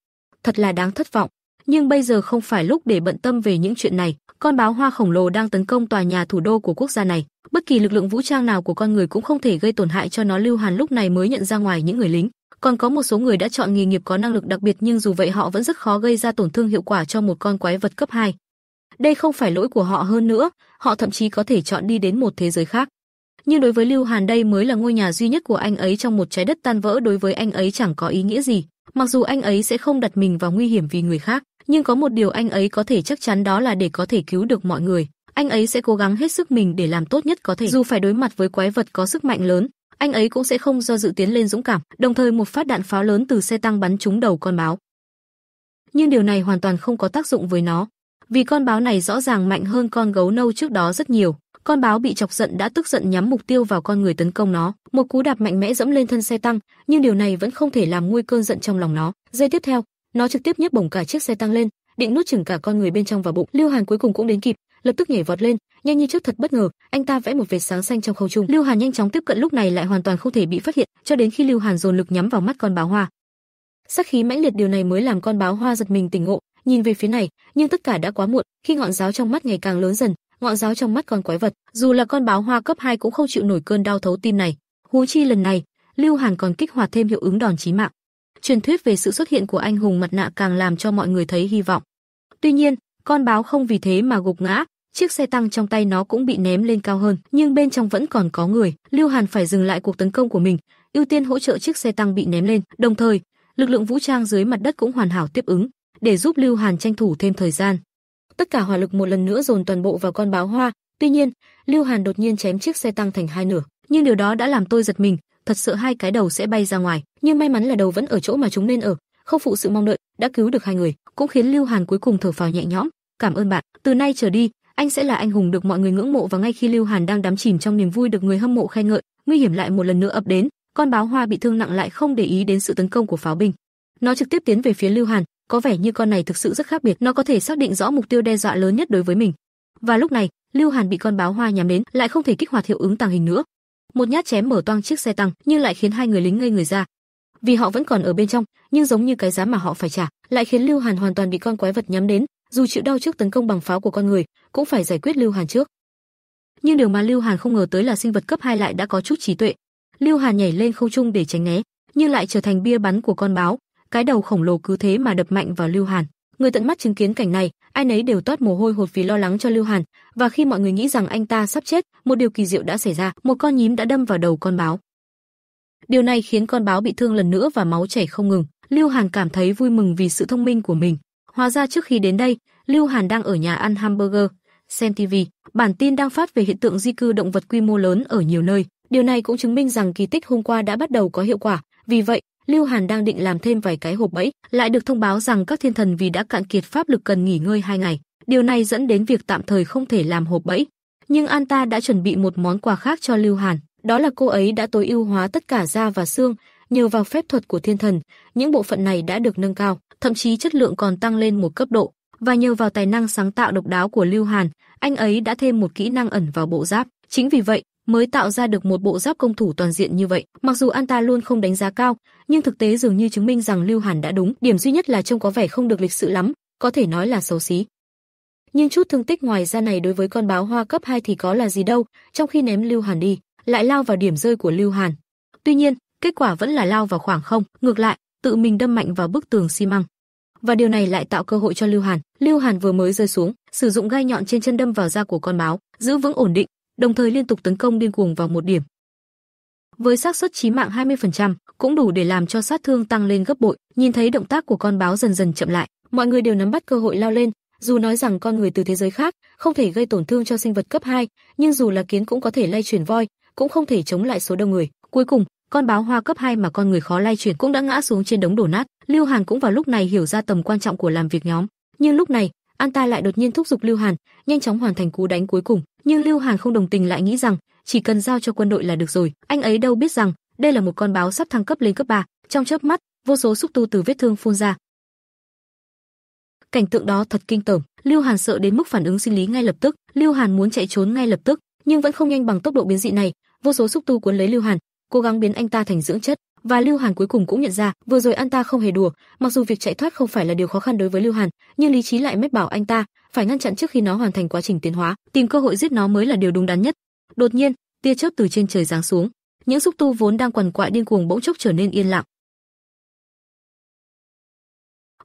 Thật là đáng thất vọng, nhưng bây giờ không phải lúc để bận tâm về những chuyện này. Con báo hoa khổng lồ đang tấn công tòa nhà thủ đô của quốc gia này, bất kỳ lực lượng vũ trang nào của con người cũng không thể gây tổn hại cho nó. Lưu Hàn lúc này mới nhận ra ngoài những người lính, còn có một số người đã chọn nghề nghiệp có năng lực đặc biệt nhưng dù vậy họ vẫn rất khó gây ra tổn thương hiệu quả cho một con quái vật cấp 2. Đây không phải lỗi của họ hơn nữa, họ thậm chí có thể chọn đi đến một thế giới khác. Nhưng đối với Lưu Hàn đây mới là ngôi nhà duy nhất của anh ấy trong một trái đất tan vỡ đối với anh ấy chẳng có ý nghĩa gì, mặc dù anh ấy sẽ không đặt mình vào nguy hiểm vì người khác, nhưng có một điều anh ấy có thể chắc chắn đó là để có thể cứu được mọi người, anh ấy sẽ cố gắng hết sức mình để làm tốt nhất có thể. Dù phải đối mặt với quái vật có sức mạnh lớn, anh ấy cũng sẽ không do dự tiến lên dũng cảm, đồng thời một phát đạn pháo lớn từ xe tăng bắn trúng đầu con báo. Nhưng điều này hoàn toàn không có tác dụng với nó, vì con báo này rõ ràng mạnh hơn con gấu nâu trước đó rất nhiều. Con báo bị chọc giận đã tức giận nhắm mục tiêu vào con người tấn công nó, một cú đạp mạnh mẽ dẫm lên thân xe tăng, nhưng điều này vẫn không thể làm nguôi cơn giận trong lòng nó. Giây tiếp theo, nó trực tiếp nhấc bổng cả chiếc xe tăng lên, định nuốt chửng cả con người bên trong và bụng. Lưu Hàn cuối cùng cũng đến kịp, lập tức nhảy vọt lên, nhanh như chớp thật bất ngờ, anh ta vẽ một vệt sáng xanh trong không trung. Lưu Hàn nhanh chóng tiếp cận lúc này lại hoàn toàn không thể bị phát hiện, cho đến khi Lưu Hàn dồn lực nhắm vào mắt con báo hoa. sắc khí mãnh liệt điều này mới làm con báo hoa giật mình tỉnh ngộ, nhìn về phía này, nhưng tất cả đã quá muộn, khi ngọn giáo trong mắt ngày càng lớn dần, ngọn giáo trong mắt con quái vật, dù là con báo hoa cấp 2 cũng không chịu nổi cơn đau thấu tim này. Hú chi lần này, Lưu Hàn còn kích hoạt thêm hiệu ứng đòn chí mạng. Truyền thuyết về sự xuất hiện của anh hùng mặt nạ càng làm cho mọi người thấy hy vọng. Tuy nhiên, con báo không vì thế mà gục ngã, chiếc xe tăng trong tay nó cũng bị ném lên cao hơn, nhưng bên trong vẫn còn có người. Lưu Hàn phải dừng lại cuộc tấn công của mình, ưu tiên hỗ trợ chiếc xe tăng bị ném lên, đồng thời, lực lượng vũ trang dưới mặt đất cũng hoàn hảo tiếp ứng, để giúp Lưu Hàn tranh thủ thêm thời gian. Tất cả hỏa lực một lần nữa dồn toàn bộ vào con báo hoa, tuy nhiên, Lưu Hàn đột nhiên chém chiếc xe tăng thành hai nửa, nhưng điều đó đã làm tôi giật mình, thật sợ hai cái đầu sẽ bay ra ngoài, nhưng may mắn là đầu vẫn ở chỗ mà chúng nên ở, không phụ sự mong đợi, đã cứu được hai người, cũng khiến Lưu Hàn cuối cùng thở phào nhẹ nhõm, cảm ơn bạn, từ nay trở đi, anh sẽ là anh hùng được mọi người ngưỡng mộ và ngay khi Lưu Hàn đang đắm chìm trong niềm vui được người hâm mộ khen ngợi, nguy hiểm lại một lần nữa ập đến, con báo hoa bị thương nặng lại không để ý đến sự tấn công của pháo binh. Nó trực tiếp tiến về phía Lưu Hàn, có vẻ như con này thực sự rất khác biệt, nó có thể xác định rõ mục tiêu đe dọa lớn nhất đối với mình. Và lúc này, Lưu Hàn bị con báo hoa nhắm đến, lại không thể kích hoạt hiệu ứng tàng hình nữa, một nhát chém mở toang chiếc xe tăng, nhưng lại khiến hai người lính ngây người ra. Vì họ vẫn còn ở bên trong, nhưng giống như cái giá mà họ phải trả, lại khiến Lưu Hàn hoàn toàn bị con quái vật nhắm đến, dù chịu đau trước tấn công bằng pháo của con người, cũng phải giải quyết Lưu Hàn trước. Nhưng điều mà Lưu Hàn không ngờ tới là sinh vật cấp 2 lại đã có chút trí tuệ. Lưu Hàn nhảy lên không trung để tránh né, nhưng lại trở thành bia bắn của con báo, cái đầu khổng lồ cứ thế mà đập mạnh vào Lưu Hàn. Người tận mắt chứng kiến cảnh này, ai nấy đều toát mồ hôi hột vì lo lắng cho Lưu Hàn, và khi mọi người nghĩ rằng anh ta sắp chết, một điều kỳ diệu đã xảy ra, một con nhím đã đâm vào đầu con báo. Điều này khiến con báo bị thương lần nữa và máu chảy không ngừng, Lưu Hàn cảm thấy vui mừng vì sự thông minh của mình. Hóa ra trước khi đến đây, Lưu Hàn đang ở nhà ăn hamburger, xem TV, bản tin đang phát về hiện tượng di cư động vật quy mô lớn ở nhiều nơi. Điều này cũng chứng minh rằng kỳ tích hôm qua đã bắt đầu có hiệu quả, vì vậy, Lưu Hàn đang định làm thêm vài cái hộp bẫy, lại được thông báo rằng các thiên thần vì đã cạn kiệt pháp lực cần nghỉ ngơi hai ngày, điều này dẫn đến việc tạm thời không thể làm hộp bẫy. Nhưng An ta đã chuẩn bị một món quà khác cho Lưu Hàn, đó là cô ấy đã tối ưu hóa tất cả da và xương, nhờ vào phép thuật của thiên thần, những bộ phận này đã được nâng cao, thậm chí chất lượng còn tăng lên một cấp độ. Và nhờ vào tài năng sáng tạo độc đáo của Lưu Hàn, anh ấy đã thêm một kỹ năng ẩn vào bộ giáp. Chính vì vậy, mới tạo ra được một bộ giáp công thủ toàn diện như vậy. Mặc dù anh ta luôn không đánh giá cao, nhưng thực tế dường như chứng minh rằng Lưu Hàn đã đúng, điểm duy nhất là trông có vẻ không được lịch sự lắm, có thể nói là xấu xí. Nhưng chút thương tích ngoài ra này đối với con báo hoa cấp 2 thì có là gì đâu, trong khi ném Lưu Hàn đi, lại lao vào điểm rơi của Lưu Hàn. Tuy nhiên, kết quả vẫn là lao vào khoảng không, ngược lại, tự mình đâm mạnh vào bức tường xi măng. Và điều này lại tạo cơ hội cho Lưu Hàn. Lưu Hàn vừa mới rơi xuống, sử dụng gai nhọn trên chân đâm vào da của con báo, giữ vững ổn định, đồng thời liên tục tấn công điên cuồng vào một điểm. Với xác suất chí mạng 20%, cũng đủ để làm cho sát thương tăng lên gấp bội. Nhìn thấy động tác của con báo dần dần chậm lại, mọi người đều nắm bắt cơ hội lao lên, dù nói rằng con người từ thế giới khác không thể gây tổn thương cho sinh vật cấp 2, nhưng dù là kiến cũng có thể lay chuyển voi, cũng không thể chống lại số đông người. Cuối cùng, con báo hoa cấp 2 mà con người khó lay chuyển cũng đã ngã xuống trên đống đổ nát. Lưu Hàn cũng vào lúc này hiểu ra tầm quan trọng của làm việc nhóm, nhưng lúc này, An ta lại đột nhiên thúc giục Lưu Hàn, nhanh chóng hoàn thành cú đánh cuối cùng, nhưng Lưu Hàn không đồng tình lại nghĩ rằng, chỉ cần giao cho quân đội là được rồi, anh ấy đâu biết rằng, đây là một con báo sắp thăng cấp lên cấp 3, trong chớp mắt, vô số xúc tu từ vết thương phun ra. Cảnh tượng đó thật kinh tởm, Lưu Hàn sợ đến mức phản ứng sinh lý ngay lập tức, Lưu Hàn muốn chạy trốn ngay lập tức, nhưng vẫn không nhanh bằng tốc độ biến dị này, vô số xúc tu cuốn lấy Lưu Hàn, cố gắng biến anh ta thành dưỡng chất, và Lưu Hàn cuối cùng cũng nhận ra, vừa rồi anh ta không hề đùa, mặc dù việc chạy thoát không phải là điều khó khăn đối với Lưu Hàn, nhưng lý trí lại mách bảo anh ta phải ngăn chặn trước khi nó hoàn thành quá trình tiến hóa, tìm cơ hội giết nó mới là điều đúng đắn nhất. Đột nhiên, tia chớp từ trên trời giáng xuống, những xúc tu vốn đang quằn quại điên cuồng bỗng chốc trở nên yên lặng.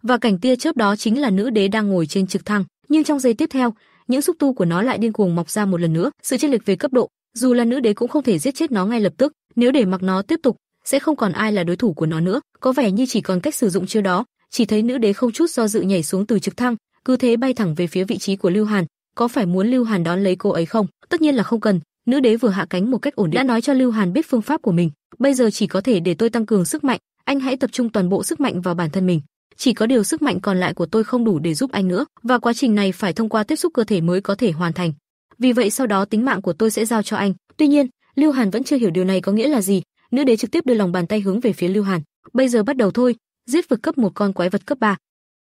Và cảnh tia chớp đó chính là nữ đế đang ngồi trên trực thăng, nhưng trong giây tiếp theo, những xúc tu của nó lại điên cuồng mọc ra một lần nữa, sự chênh lệch về cấp độ, dù là nữ đế cũng không thể giết chết nó ngay lập tức, nếu để mặc nó tiếp tục, sẽ không còn ai là đối thủ của nó nữa, có vẻ như chỉ còn cách sử dụng chưa đó, chỉ thấy nữ đế không chút do dự nhảy xuống từ trực thăng, cứ thế bay thẳng về phía vị trí của Lưu Hàn, có phải muốn Lưu Hàn đón lấy cô ấy không? Tất nhiên là không cần, nữ đế vừa hạ cánh một cách ổn định đã nói cho Lưu Hàn biết phương pháp của mình, bây giờ chỉ có thể để tôi tăng cường sức mạnh, anh hãy tập trung toàn bộ sức mạnh vào bản thân mình. Chỉ có điều sức mạnh còn lại của tôi không đủ để giúp anh nữa, và quá trình này phải thông qua tiếp xúc cơ thể mới có thể hoàn thành. Vì vậy sau đó tính mạng của tôi sẽ giao cho anh. Tuy nhiên, Lưu Hàn vẫn chưa hiểu điều này có nghĩa là gì, Nữ đế trực tiếp đưa lòng bàn tay hướng về phía Lưu Hàn, "Bây giờ bắt đầu thôi, giết vực cấp một con quái vật cấp 3."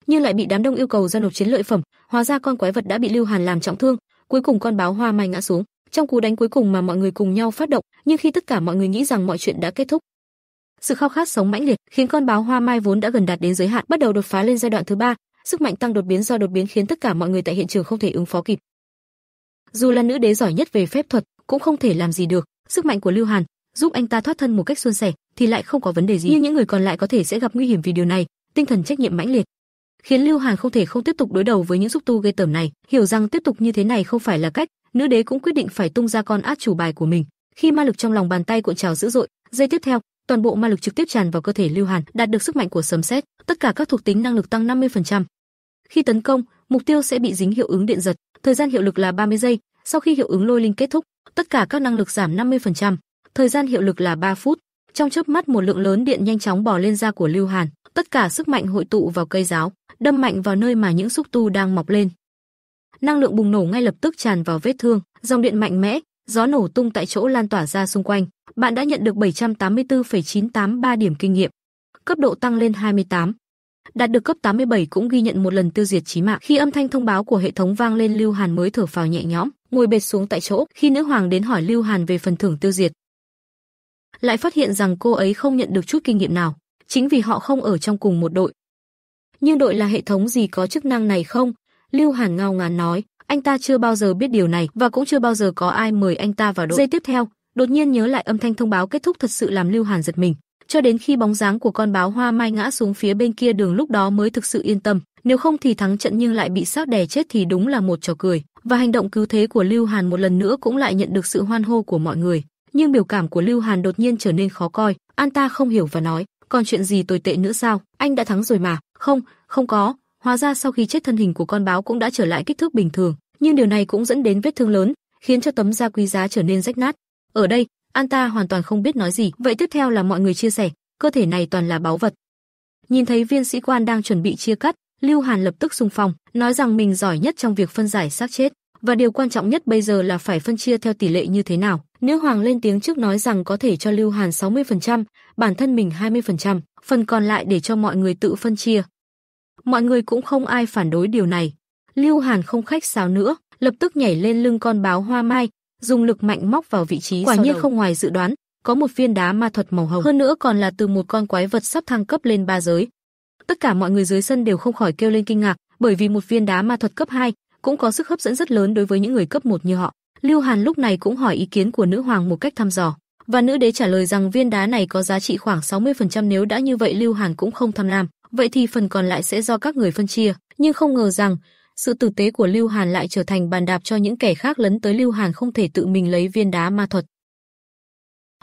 Nhưng lại bị đám đông yêu cầu ra nộp chiến lợi phẩm, hóa ra con quái vật đã bị Lưu Hàn làm trọng thương, cuối cùng con báo hoa mai ngã xuống. Trong cú đánh cuối cùng mà mọi người cùng nhau phát động, nhưng khi tất cả mọi người nghĩ rằng mọi chuyện đã kết thúc, sự khao khát sống mãnh liệt khiến con báo hoa mai vốn đã gần đạt đến giới hạn bắt đầu đột phá lên giai đoạn thứ ba, sức mạnh tăng đột biến do đột biến khiến tất cả mọi người tại hiện trường không thể ứng phó kịp. Dù là nữ đế giỏi nhất về phép thuật, cũng không thể làm gì được, sức mạnh của Lưu Hàn giúp anh ta thoát thân một cách suôn sẻ thì lại không có vấn đề gì nhưng những người còn lại có thể sẽ gặp nguy hiểm vì điều này tinh thần trách nhiệm mãnh liệt khiến lưu hàn không thể không tiếp tục đối đầu với những xúc tu gây tởm này hiểu rằng tiếp tục như thế này không phải là cách nữ đế cũng quyết định phải tung ra con át chủ bài của mình khi ma lực trong lòng bàn tay cuộn trào dữ dội giây tiếp theo toàn bộ ma lực trực tiếp tràn vào cơ thể lưu hàn đạt được sức mạnh của sấm sét tất cả các thuộc tính năng lực tăng 50%. khi tấn công mục tiêu sẽ bị dính hiệu ứng điện giật thời gian hiệu lực là 30 giây sau khi hiệu ứng lôi linh kết thúc tất cả các năng lực giảm 50%. Thời gian hiệu lực là 3 phút. Trong chớp mắt một lượng lớn điện nhanh chóng bò lên da của Lưu Hàn, tất cả sức mạnh hội tụ vào cây giáo, đâm mạnh vào nơi mà những xúc tu đang mọc lên. Năng lượng bùng nổ ngay lập tức tràn vào vết thương, dòng điện mạnh mẽ, gió nổ tung tại chỗ lan tỏa ra xung quanh. Bạn đã nhận được 784,983 điểm kinh nghiệm. Cấp độ tăng lên 28. Đạt được cấp 87 cũng ghi nhận một lần tiêu diệt chí mạng. Khi âm thanh thông báo của hệ thống vang lên, Lưu Hàn mới thở phào nhẹ nhõm, ngồi bệt xuống tại chỗ. Khi nữ hoàng đến hỏi Lưu Hàn về phần thưởng tiêu diệt, lại phát hiện rằng cô ấy không nhận được chút kinh nghiệm nào, chính vì họ không ở trong cùng một đội. Nhưng đội là hệ thống gì có chức năng này không? Lưu Hàn ngao ngán nói, anh ta chưa bao giờ biết điều này và cũng chưa bao giờ có ai mời anh ta vào đội. Giây tiếp theo, đột nhiên nhớ lại âm thanh thông báo kết thúc thật sự làm Lưu Hàn giật mình, cho đến khi bóng dáng của con báo hoa mai ngã xuống phía bên kia đường lúc đó mới thực sự yên tâm, nếu không thì thắng trận nhưng lại bị xác đè chết thì đúng là một trò cười. Và hành động cứu thế của Lưu Hàn một lần nữa cũng lại nhận được sự hoan hô của mọi người nhưng biểu cảm của Lưu Hàn đột nhiên trở nên khó coi, An ta không hiểu và nói, còn chuyện gì tồi tệ nữa sao, anh đã thắng rồi mà. Không, không có, hóa ra sau khi chết thân hình của con báo cũng đã trở lại kích thước bình thường, nhưng điều này cũng dẫn đến vết thương lớn, khiến cho tấm da quý giá trở nên rách nát. Ở đây, An ta hoàn toàn không biết nói gì, vậy tiếp theo là mọi người chia sẻ, cơ thể này toàn là báu vật. Nhìn thấy viên sĩ quan đang chuẩn bị chia cắt, Lưu Hàn lập tức xung phong, nói rằng mình giỏi nhất trong việc phân giải xác chết. Và điều quan trọng nhất bây giờ là phải phân chia theo tỷ lệ như thế nào. Nữ hoàng lên tiếng trước nói rằng có thể cho Lưu Hàn 60%, bản thân mình 20%, phần còn lại để cho mọi người tự phân chia. Mọi người cũng không ai phản đối điều này. Lưu Hàn không khách sáo nữa, lập tức nhảy lên lưng con báo hoa mai, dùng lực mạnh móc vào vị trí Quả nhiên đầu. không ngoài dự đoán, có một viên đá ma thuật màu hồng, hơn nữa còn là từ một con quái vật sắp thăng cấp lên ba giới. Tất cả mọi người dưới sân đều không khỏi kêu lên kinh ngạc, bởi vì một viên đá ma thuật cấp 2, cũng có sức hấp dẫn rất lớn đối với những người cấp 1 như họ. Lưu Hàn lúc này cũng hỏi ý kiến của nữ hoàng một cách thăm dò, và nữ đế trả lời rằng viên đá này có giá trị khoảng 60% nếu đã như vậy Lưu Hàn cũng không tham lam, vậy thì phần còn lại sẽ do các người phân chia, nhưng không ngờ rằng sự tử tế của Lưu Hàn lại trở thành bàn đạp cho những kẻ khác lấn tới Lưu Hàn không thể tự mình lấy viên đá ma thuật.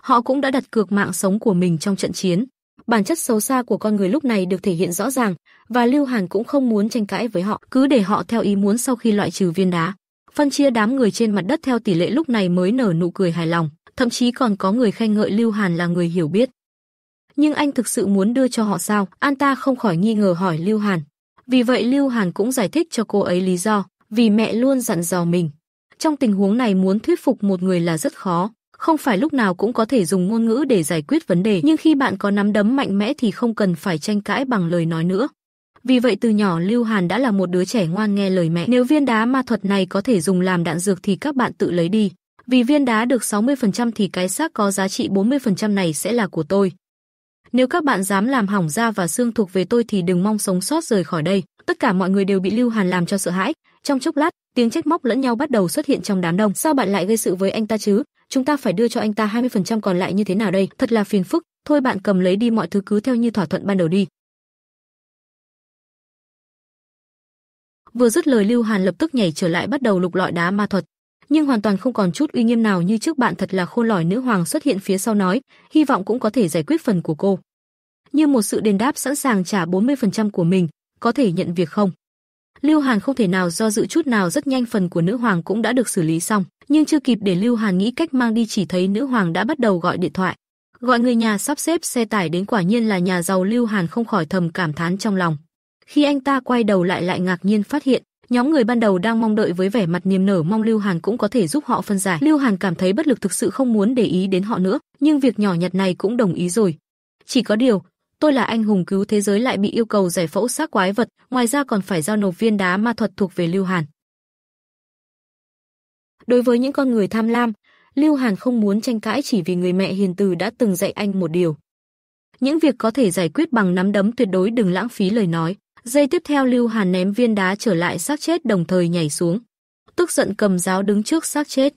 Họ cũng đã đặt cược mạng sống của mình trong trận chiến, bản chất xấu xa của con người lúc này được thể hiện rõ ràng, và Lưu Hàn cũng không muốn tranh cãi với họ, cứ để họ theo ý muốn sau khi loại trừ viên đá. Phân chia đám người trên mặt đất theo tỷ lệ lúc này mới nở nụ cười hài lòng, thậm chí còn có người khen ngợi Lưu Hàn là người hiểu biết. Nhưng anh thực sự muốn đưa cho họ sao? An ta không khỏi nghi ngờ hỏi Lưu Hàn. Vì vậy Lưu Hàn cũng giải thích cho cô ấy lý do, vì mẹ luôn dặn dò mình. Trong tình huống này muốn thuyết phục một người là rất khó, không phải lúc nào cũng có thể dùng ngôn ngữ để giải quyết vấn đề, nhưng khi bạn có nắm đấm mạnh mẽ thì không cần phải tranh cãi bằng lời nói nữa. Vì vậy từ nhỏ Lưu Hàn đã là một đứa trẻ ngoan nghe lời mẹ. Nếu viên đá ma thuật này có thể dùng làm đạn dược thì các bạn tự lấy đi. Vì viên đá được 60% thì cái xác có giá trị 40% này sẽ là của tôi. Nếu các bạn dám làm hỏng da và xương thuộc về tôi thì đừng mong sống sót rời khỏi đây. Tất cả mọi người đều bị Lưu Hàn làm cho sợ hãi. Trong chốc lát, tiếng trách móc lẫn nhau bắt đầu xuất hiện trong đám đông. Sao bạn lại gây sự với anh ta chứ? chúng ta phải đưa cho anh ta 20% còn lại như thế nào đây? Thật là phiền phức, thôi bạn cầm lấy đi mọi thứ cứ theo như thỏa thuận ban đầu đi. Vừa dứt lời Lưu Hàn lập tức nhảy trở lại bắt đầu lục lọi đá ma thuật, nhưng hoàn toàn không còn chút uy nghiêm nào như trước bạn thật là khôn lỏi nữ hoàng xuất hiện phía sau nói, hy vọng cũng có thể giải quyết phần của cô. Như một sự đền đáp sẵn sàng trả 40% của mình, có thể nhận việc không? Lưu Hàn không thể nào do dự chút nào rất nhanh phần của nữ hoàng cũng đã được xử lý xong nhưng chưa kịp để Lưu Hàn nghĩ cách mang đi chỉ thấy nữ hoàng đã bắt đầu gọi điện thoại. Gọi người nhà sắp xếp xe tải đến quả nhiên là nhà giàu Lưu Hàn không khỏi thầm cảm thán trong lòng. Khi anh ta quay đầu lại lại ngạc nhiên phát hiện, nhóm người ban đầu đang mong đợi với vẻ mặt niềm nở mong Lưu Hàn cũng có thể giúp họ phân giải. Lưu Hàn cảm thấy bất lực thực sự không muốn để ý đến họ nữa, nhưng việc nhỏ nhặt này cũng đồng ý rồi. Chỉ có điều, tôi là anh hùng cứu thế giới lại bị yêu cầu giải phẫu xác quái vật, ngoài ra còn phải giao nộp viên đá ma thuật thuộc về Lưu Hàn. Đối với những con người tham lam, Lưu Hàn không muốn tranh cãi chỉ vì người mẹ hiền từ đã từng dạy anh một điều. Những việc có thể giải quyết bằng nắm đấm tuyệt đối đừng lãng phí lời nói. Giây tiếp theo Lưu Hàn ném viên đá trở lại xác chết đồng thời nhảy xuống. Tức giận cầm giáo đứng trước xác chết.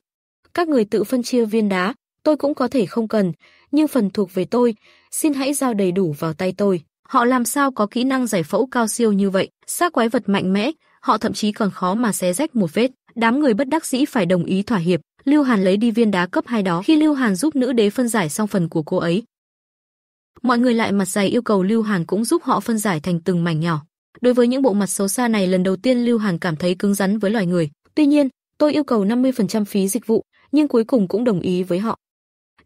Các người tự phân chia viên đá, tôi cũng có thể không cần, nhưng phần thuộc về tôi, xin hãy giao đầy đủ vào tay tôi. Họ làm sao có kỹ năng giải phẫu cao siêu như vậy, xác quái vật mạnh mẽ, họ thậm chí còn khó mà xé rách một vết. Đám người bất đắc dĩ phải đồng ý thỏa hiệp, Lưu Hàn lấy đi viên đá cấp hai đó khi Lưu Hàn giúp nữ đế phân giải xong phần của cô ấy. Mọi người lại mặt dày yêu cầu Lưu Hàn cũng giúp họ phân giải thành từng mảnh nhỏ. Đối với những bộ mặt xấu xa này lần đầu tiên Lưu Hàn cảm thấy cứng rắn với loài người. Tuy nhiên, tôi yêu cầu 50% phí dịch vụ, nhưng cuối cùng cũng đồng ý với họ.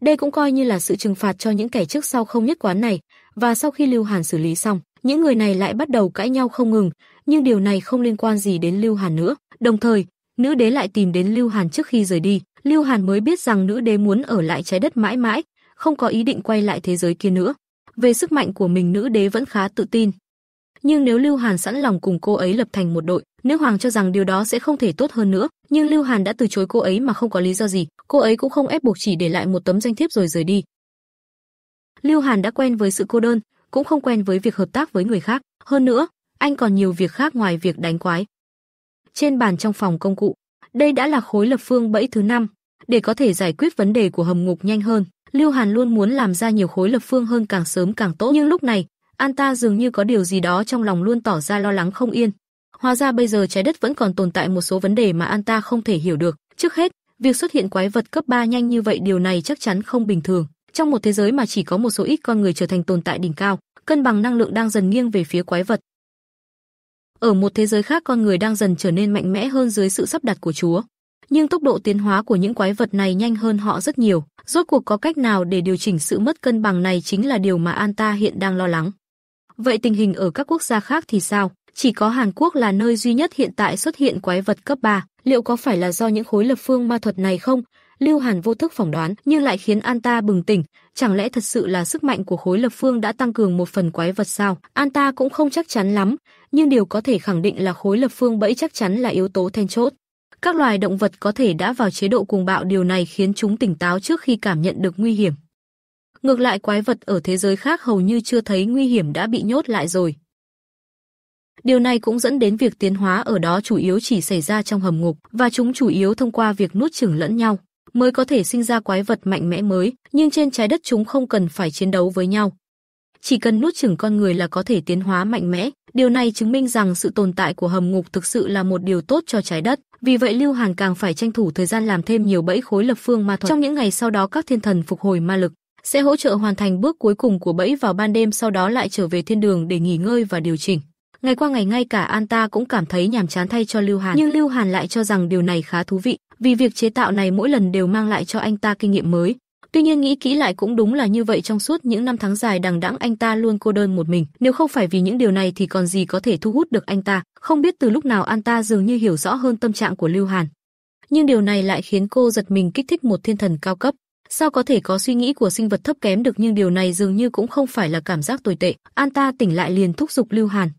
Đây cũng coi như là sự trừng phạt cho những kẻ trước sau không nhất quán này, và sau khi Lưu Hàn xử lý xong, những người này lại bắt đầu cãi nhau không ngừng, nhưng điều này không liên quan gì đến Lưu Hàn nữa. Đồng thời, nữ đế lại tìm đến Lưu Hàn trước khi rời đi, Lưu Hàn mới biết rằng nữ đế muốn ở lại trái đất mãi mãi, không có ý định quay lại thế giới kia nữa. Về sức mạnh của mình nữ đế vẫn khá tự tin. Nhưng nếu Lưu Hàn sẵn lòng cùng cô ấy lập thành một đội, nữ hoàng cho rằng điều đó sẽ không thể tốt hơn nữa, nhưng Lưu Hàn đã từ chối cô ấy mà không có lý do gì, cô ấy cũng không ép buộc chỉ để lại một tấm danh thiếp rồi rời đi. Lưu Hàn đã quen với sự cô đơn, cũng không quen với việc hợp tác với người khác, hơn nữa, anh còn nhiều việc khác ngoài việc đánh quái trên bàn trong phòng công cụ. Đây đã là khối lập phương bẫy thứ năm Để có thể giải quyết vấn đề của hầm ngục nhanh hơn, Lưu Hàn luôn muốn làm ra nhiều khối lập phương hơn càng sớm càng tốt. Nhưng lúc này, An ta dường như có điều gì đó trong lòng luôn tỏ ra lo lắng không yên. Hóa ra bây giờ trái đất vẫn còn tồn tại một số vấn đề mà An ta không thể hiểu được. Trước hết, việc xuất hiện quái vật cấp 3 nhanh như vậy điều này chắc chắn không bình thường. Trong một thế giới mà chỉ có một số ít con người trở thành tồn tại đỉnh cao, cân bằng năng lượng đang dần nghiêng về phía quái vật, ở một thế giới khác con người đang dần trở nên mạnh mẽ hơn dưới sự sắp đặt của Chúa. Nhưng tốc độ tiến hóa của những quái vật này nhanh hơn họ rất nhiều. Rốt cuộc có cách nào để điều chỉnh sự mất cân bằng này chính là điều mà Anta hiện đang lo lắng. Vậy tình hình ở các quốc gia khác thì sao? Chỉ có Hàn Quốc là nơi duy nhất hiện tại xuất hiện quái vật cấp 3. Liệu có phải là do những khối lập phương ma thuật này không? Lưu Hàn vô thức phỏng đoán, nhưng lại khiến An Ta bừng tỉnh, chẳng lẽ thật sự là sức mạnh của khối lập phương đã tăng cường một phần quái vật sao? An Ta cũng không chắc chắn lắm, nhưng điều có thể khẳng định là khối lập phương bẫy chắc chắn là yếu tố then chốt. Các loài động vật có thể đã vào chế độ cuồng bạo, điều này khiến chúng tỉnh táo trước khi cảm nhận được nguy hiểm. Ngược lại quái vật ở thế giới khác hầu như chưa thấy nguy hiểm đã bị nhốt lại rồi. Điều này cũng dẫn đến việc tiến hóa ở đó chủ yếu chỉ xảy ra trong hầm ngục và chúng chủ yếu thông qua việc nuốt chửng lẫn nhau mới có thể sinh ra quái vật mạnh mẽ mới, nhưng trên trái đất chúng không cần phải chiến đấu với nhau. Chỉ cần nuốt chửng con người là có thể tiến hóa mạnh mẽ, điều này chứng minh rằng sự tồn tại của hầm ngục thực sự là một điều tốt cho trái đất, vì vậy Lưu Hàn càng phải tranh thủ thời gian làm thêm nhiều bẫy khối lập phương ma thuật. Trong những ngày sau đó các thiên thần phục hồi ma lực sẽ hỗ trợ hoàn thành bước cuối cùng của bẫy vào ban đêm sau đó lại trở về thiên đường để nghỉ ngơi và điều chỉnh. Ngày qua ngày ngay cả An ta cũng cảm thấy nhàm chán thay cho Lưu Hàn, nhưng Lưu Hàn lại cho rằng điều này khá thú vị vì việc chế tạo này mỗi lần đều mang lại cho anh ta kinh nghiệm mới. Tuy nhiên nghĩ kỹ lại cũng đúng là như vậy trong suốt những năm tháng dài đằng đẵng anh ta luôn cô đơn một mình, nếu không phải vì những điều này thì còn gì có thể thu hút được anh ta, không biết từ lúc nào anh ta dường như hiểu rõ hơn tâm trạng của Lưu Hàn. Nhưng điều này lại khiến cô giật mình kích thích một thiên thần cao cấp. Sao có thể có suy nghĩ của sinh vật thấp kém được nhưng điều này dường như cũng không phải là cảm giác tồi tệ. An ta tỉnh lại liền thúc giục Lưu Hàn.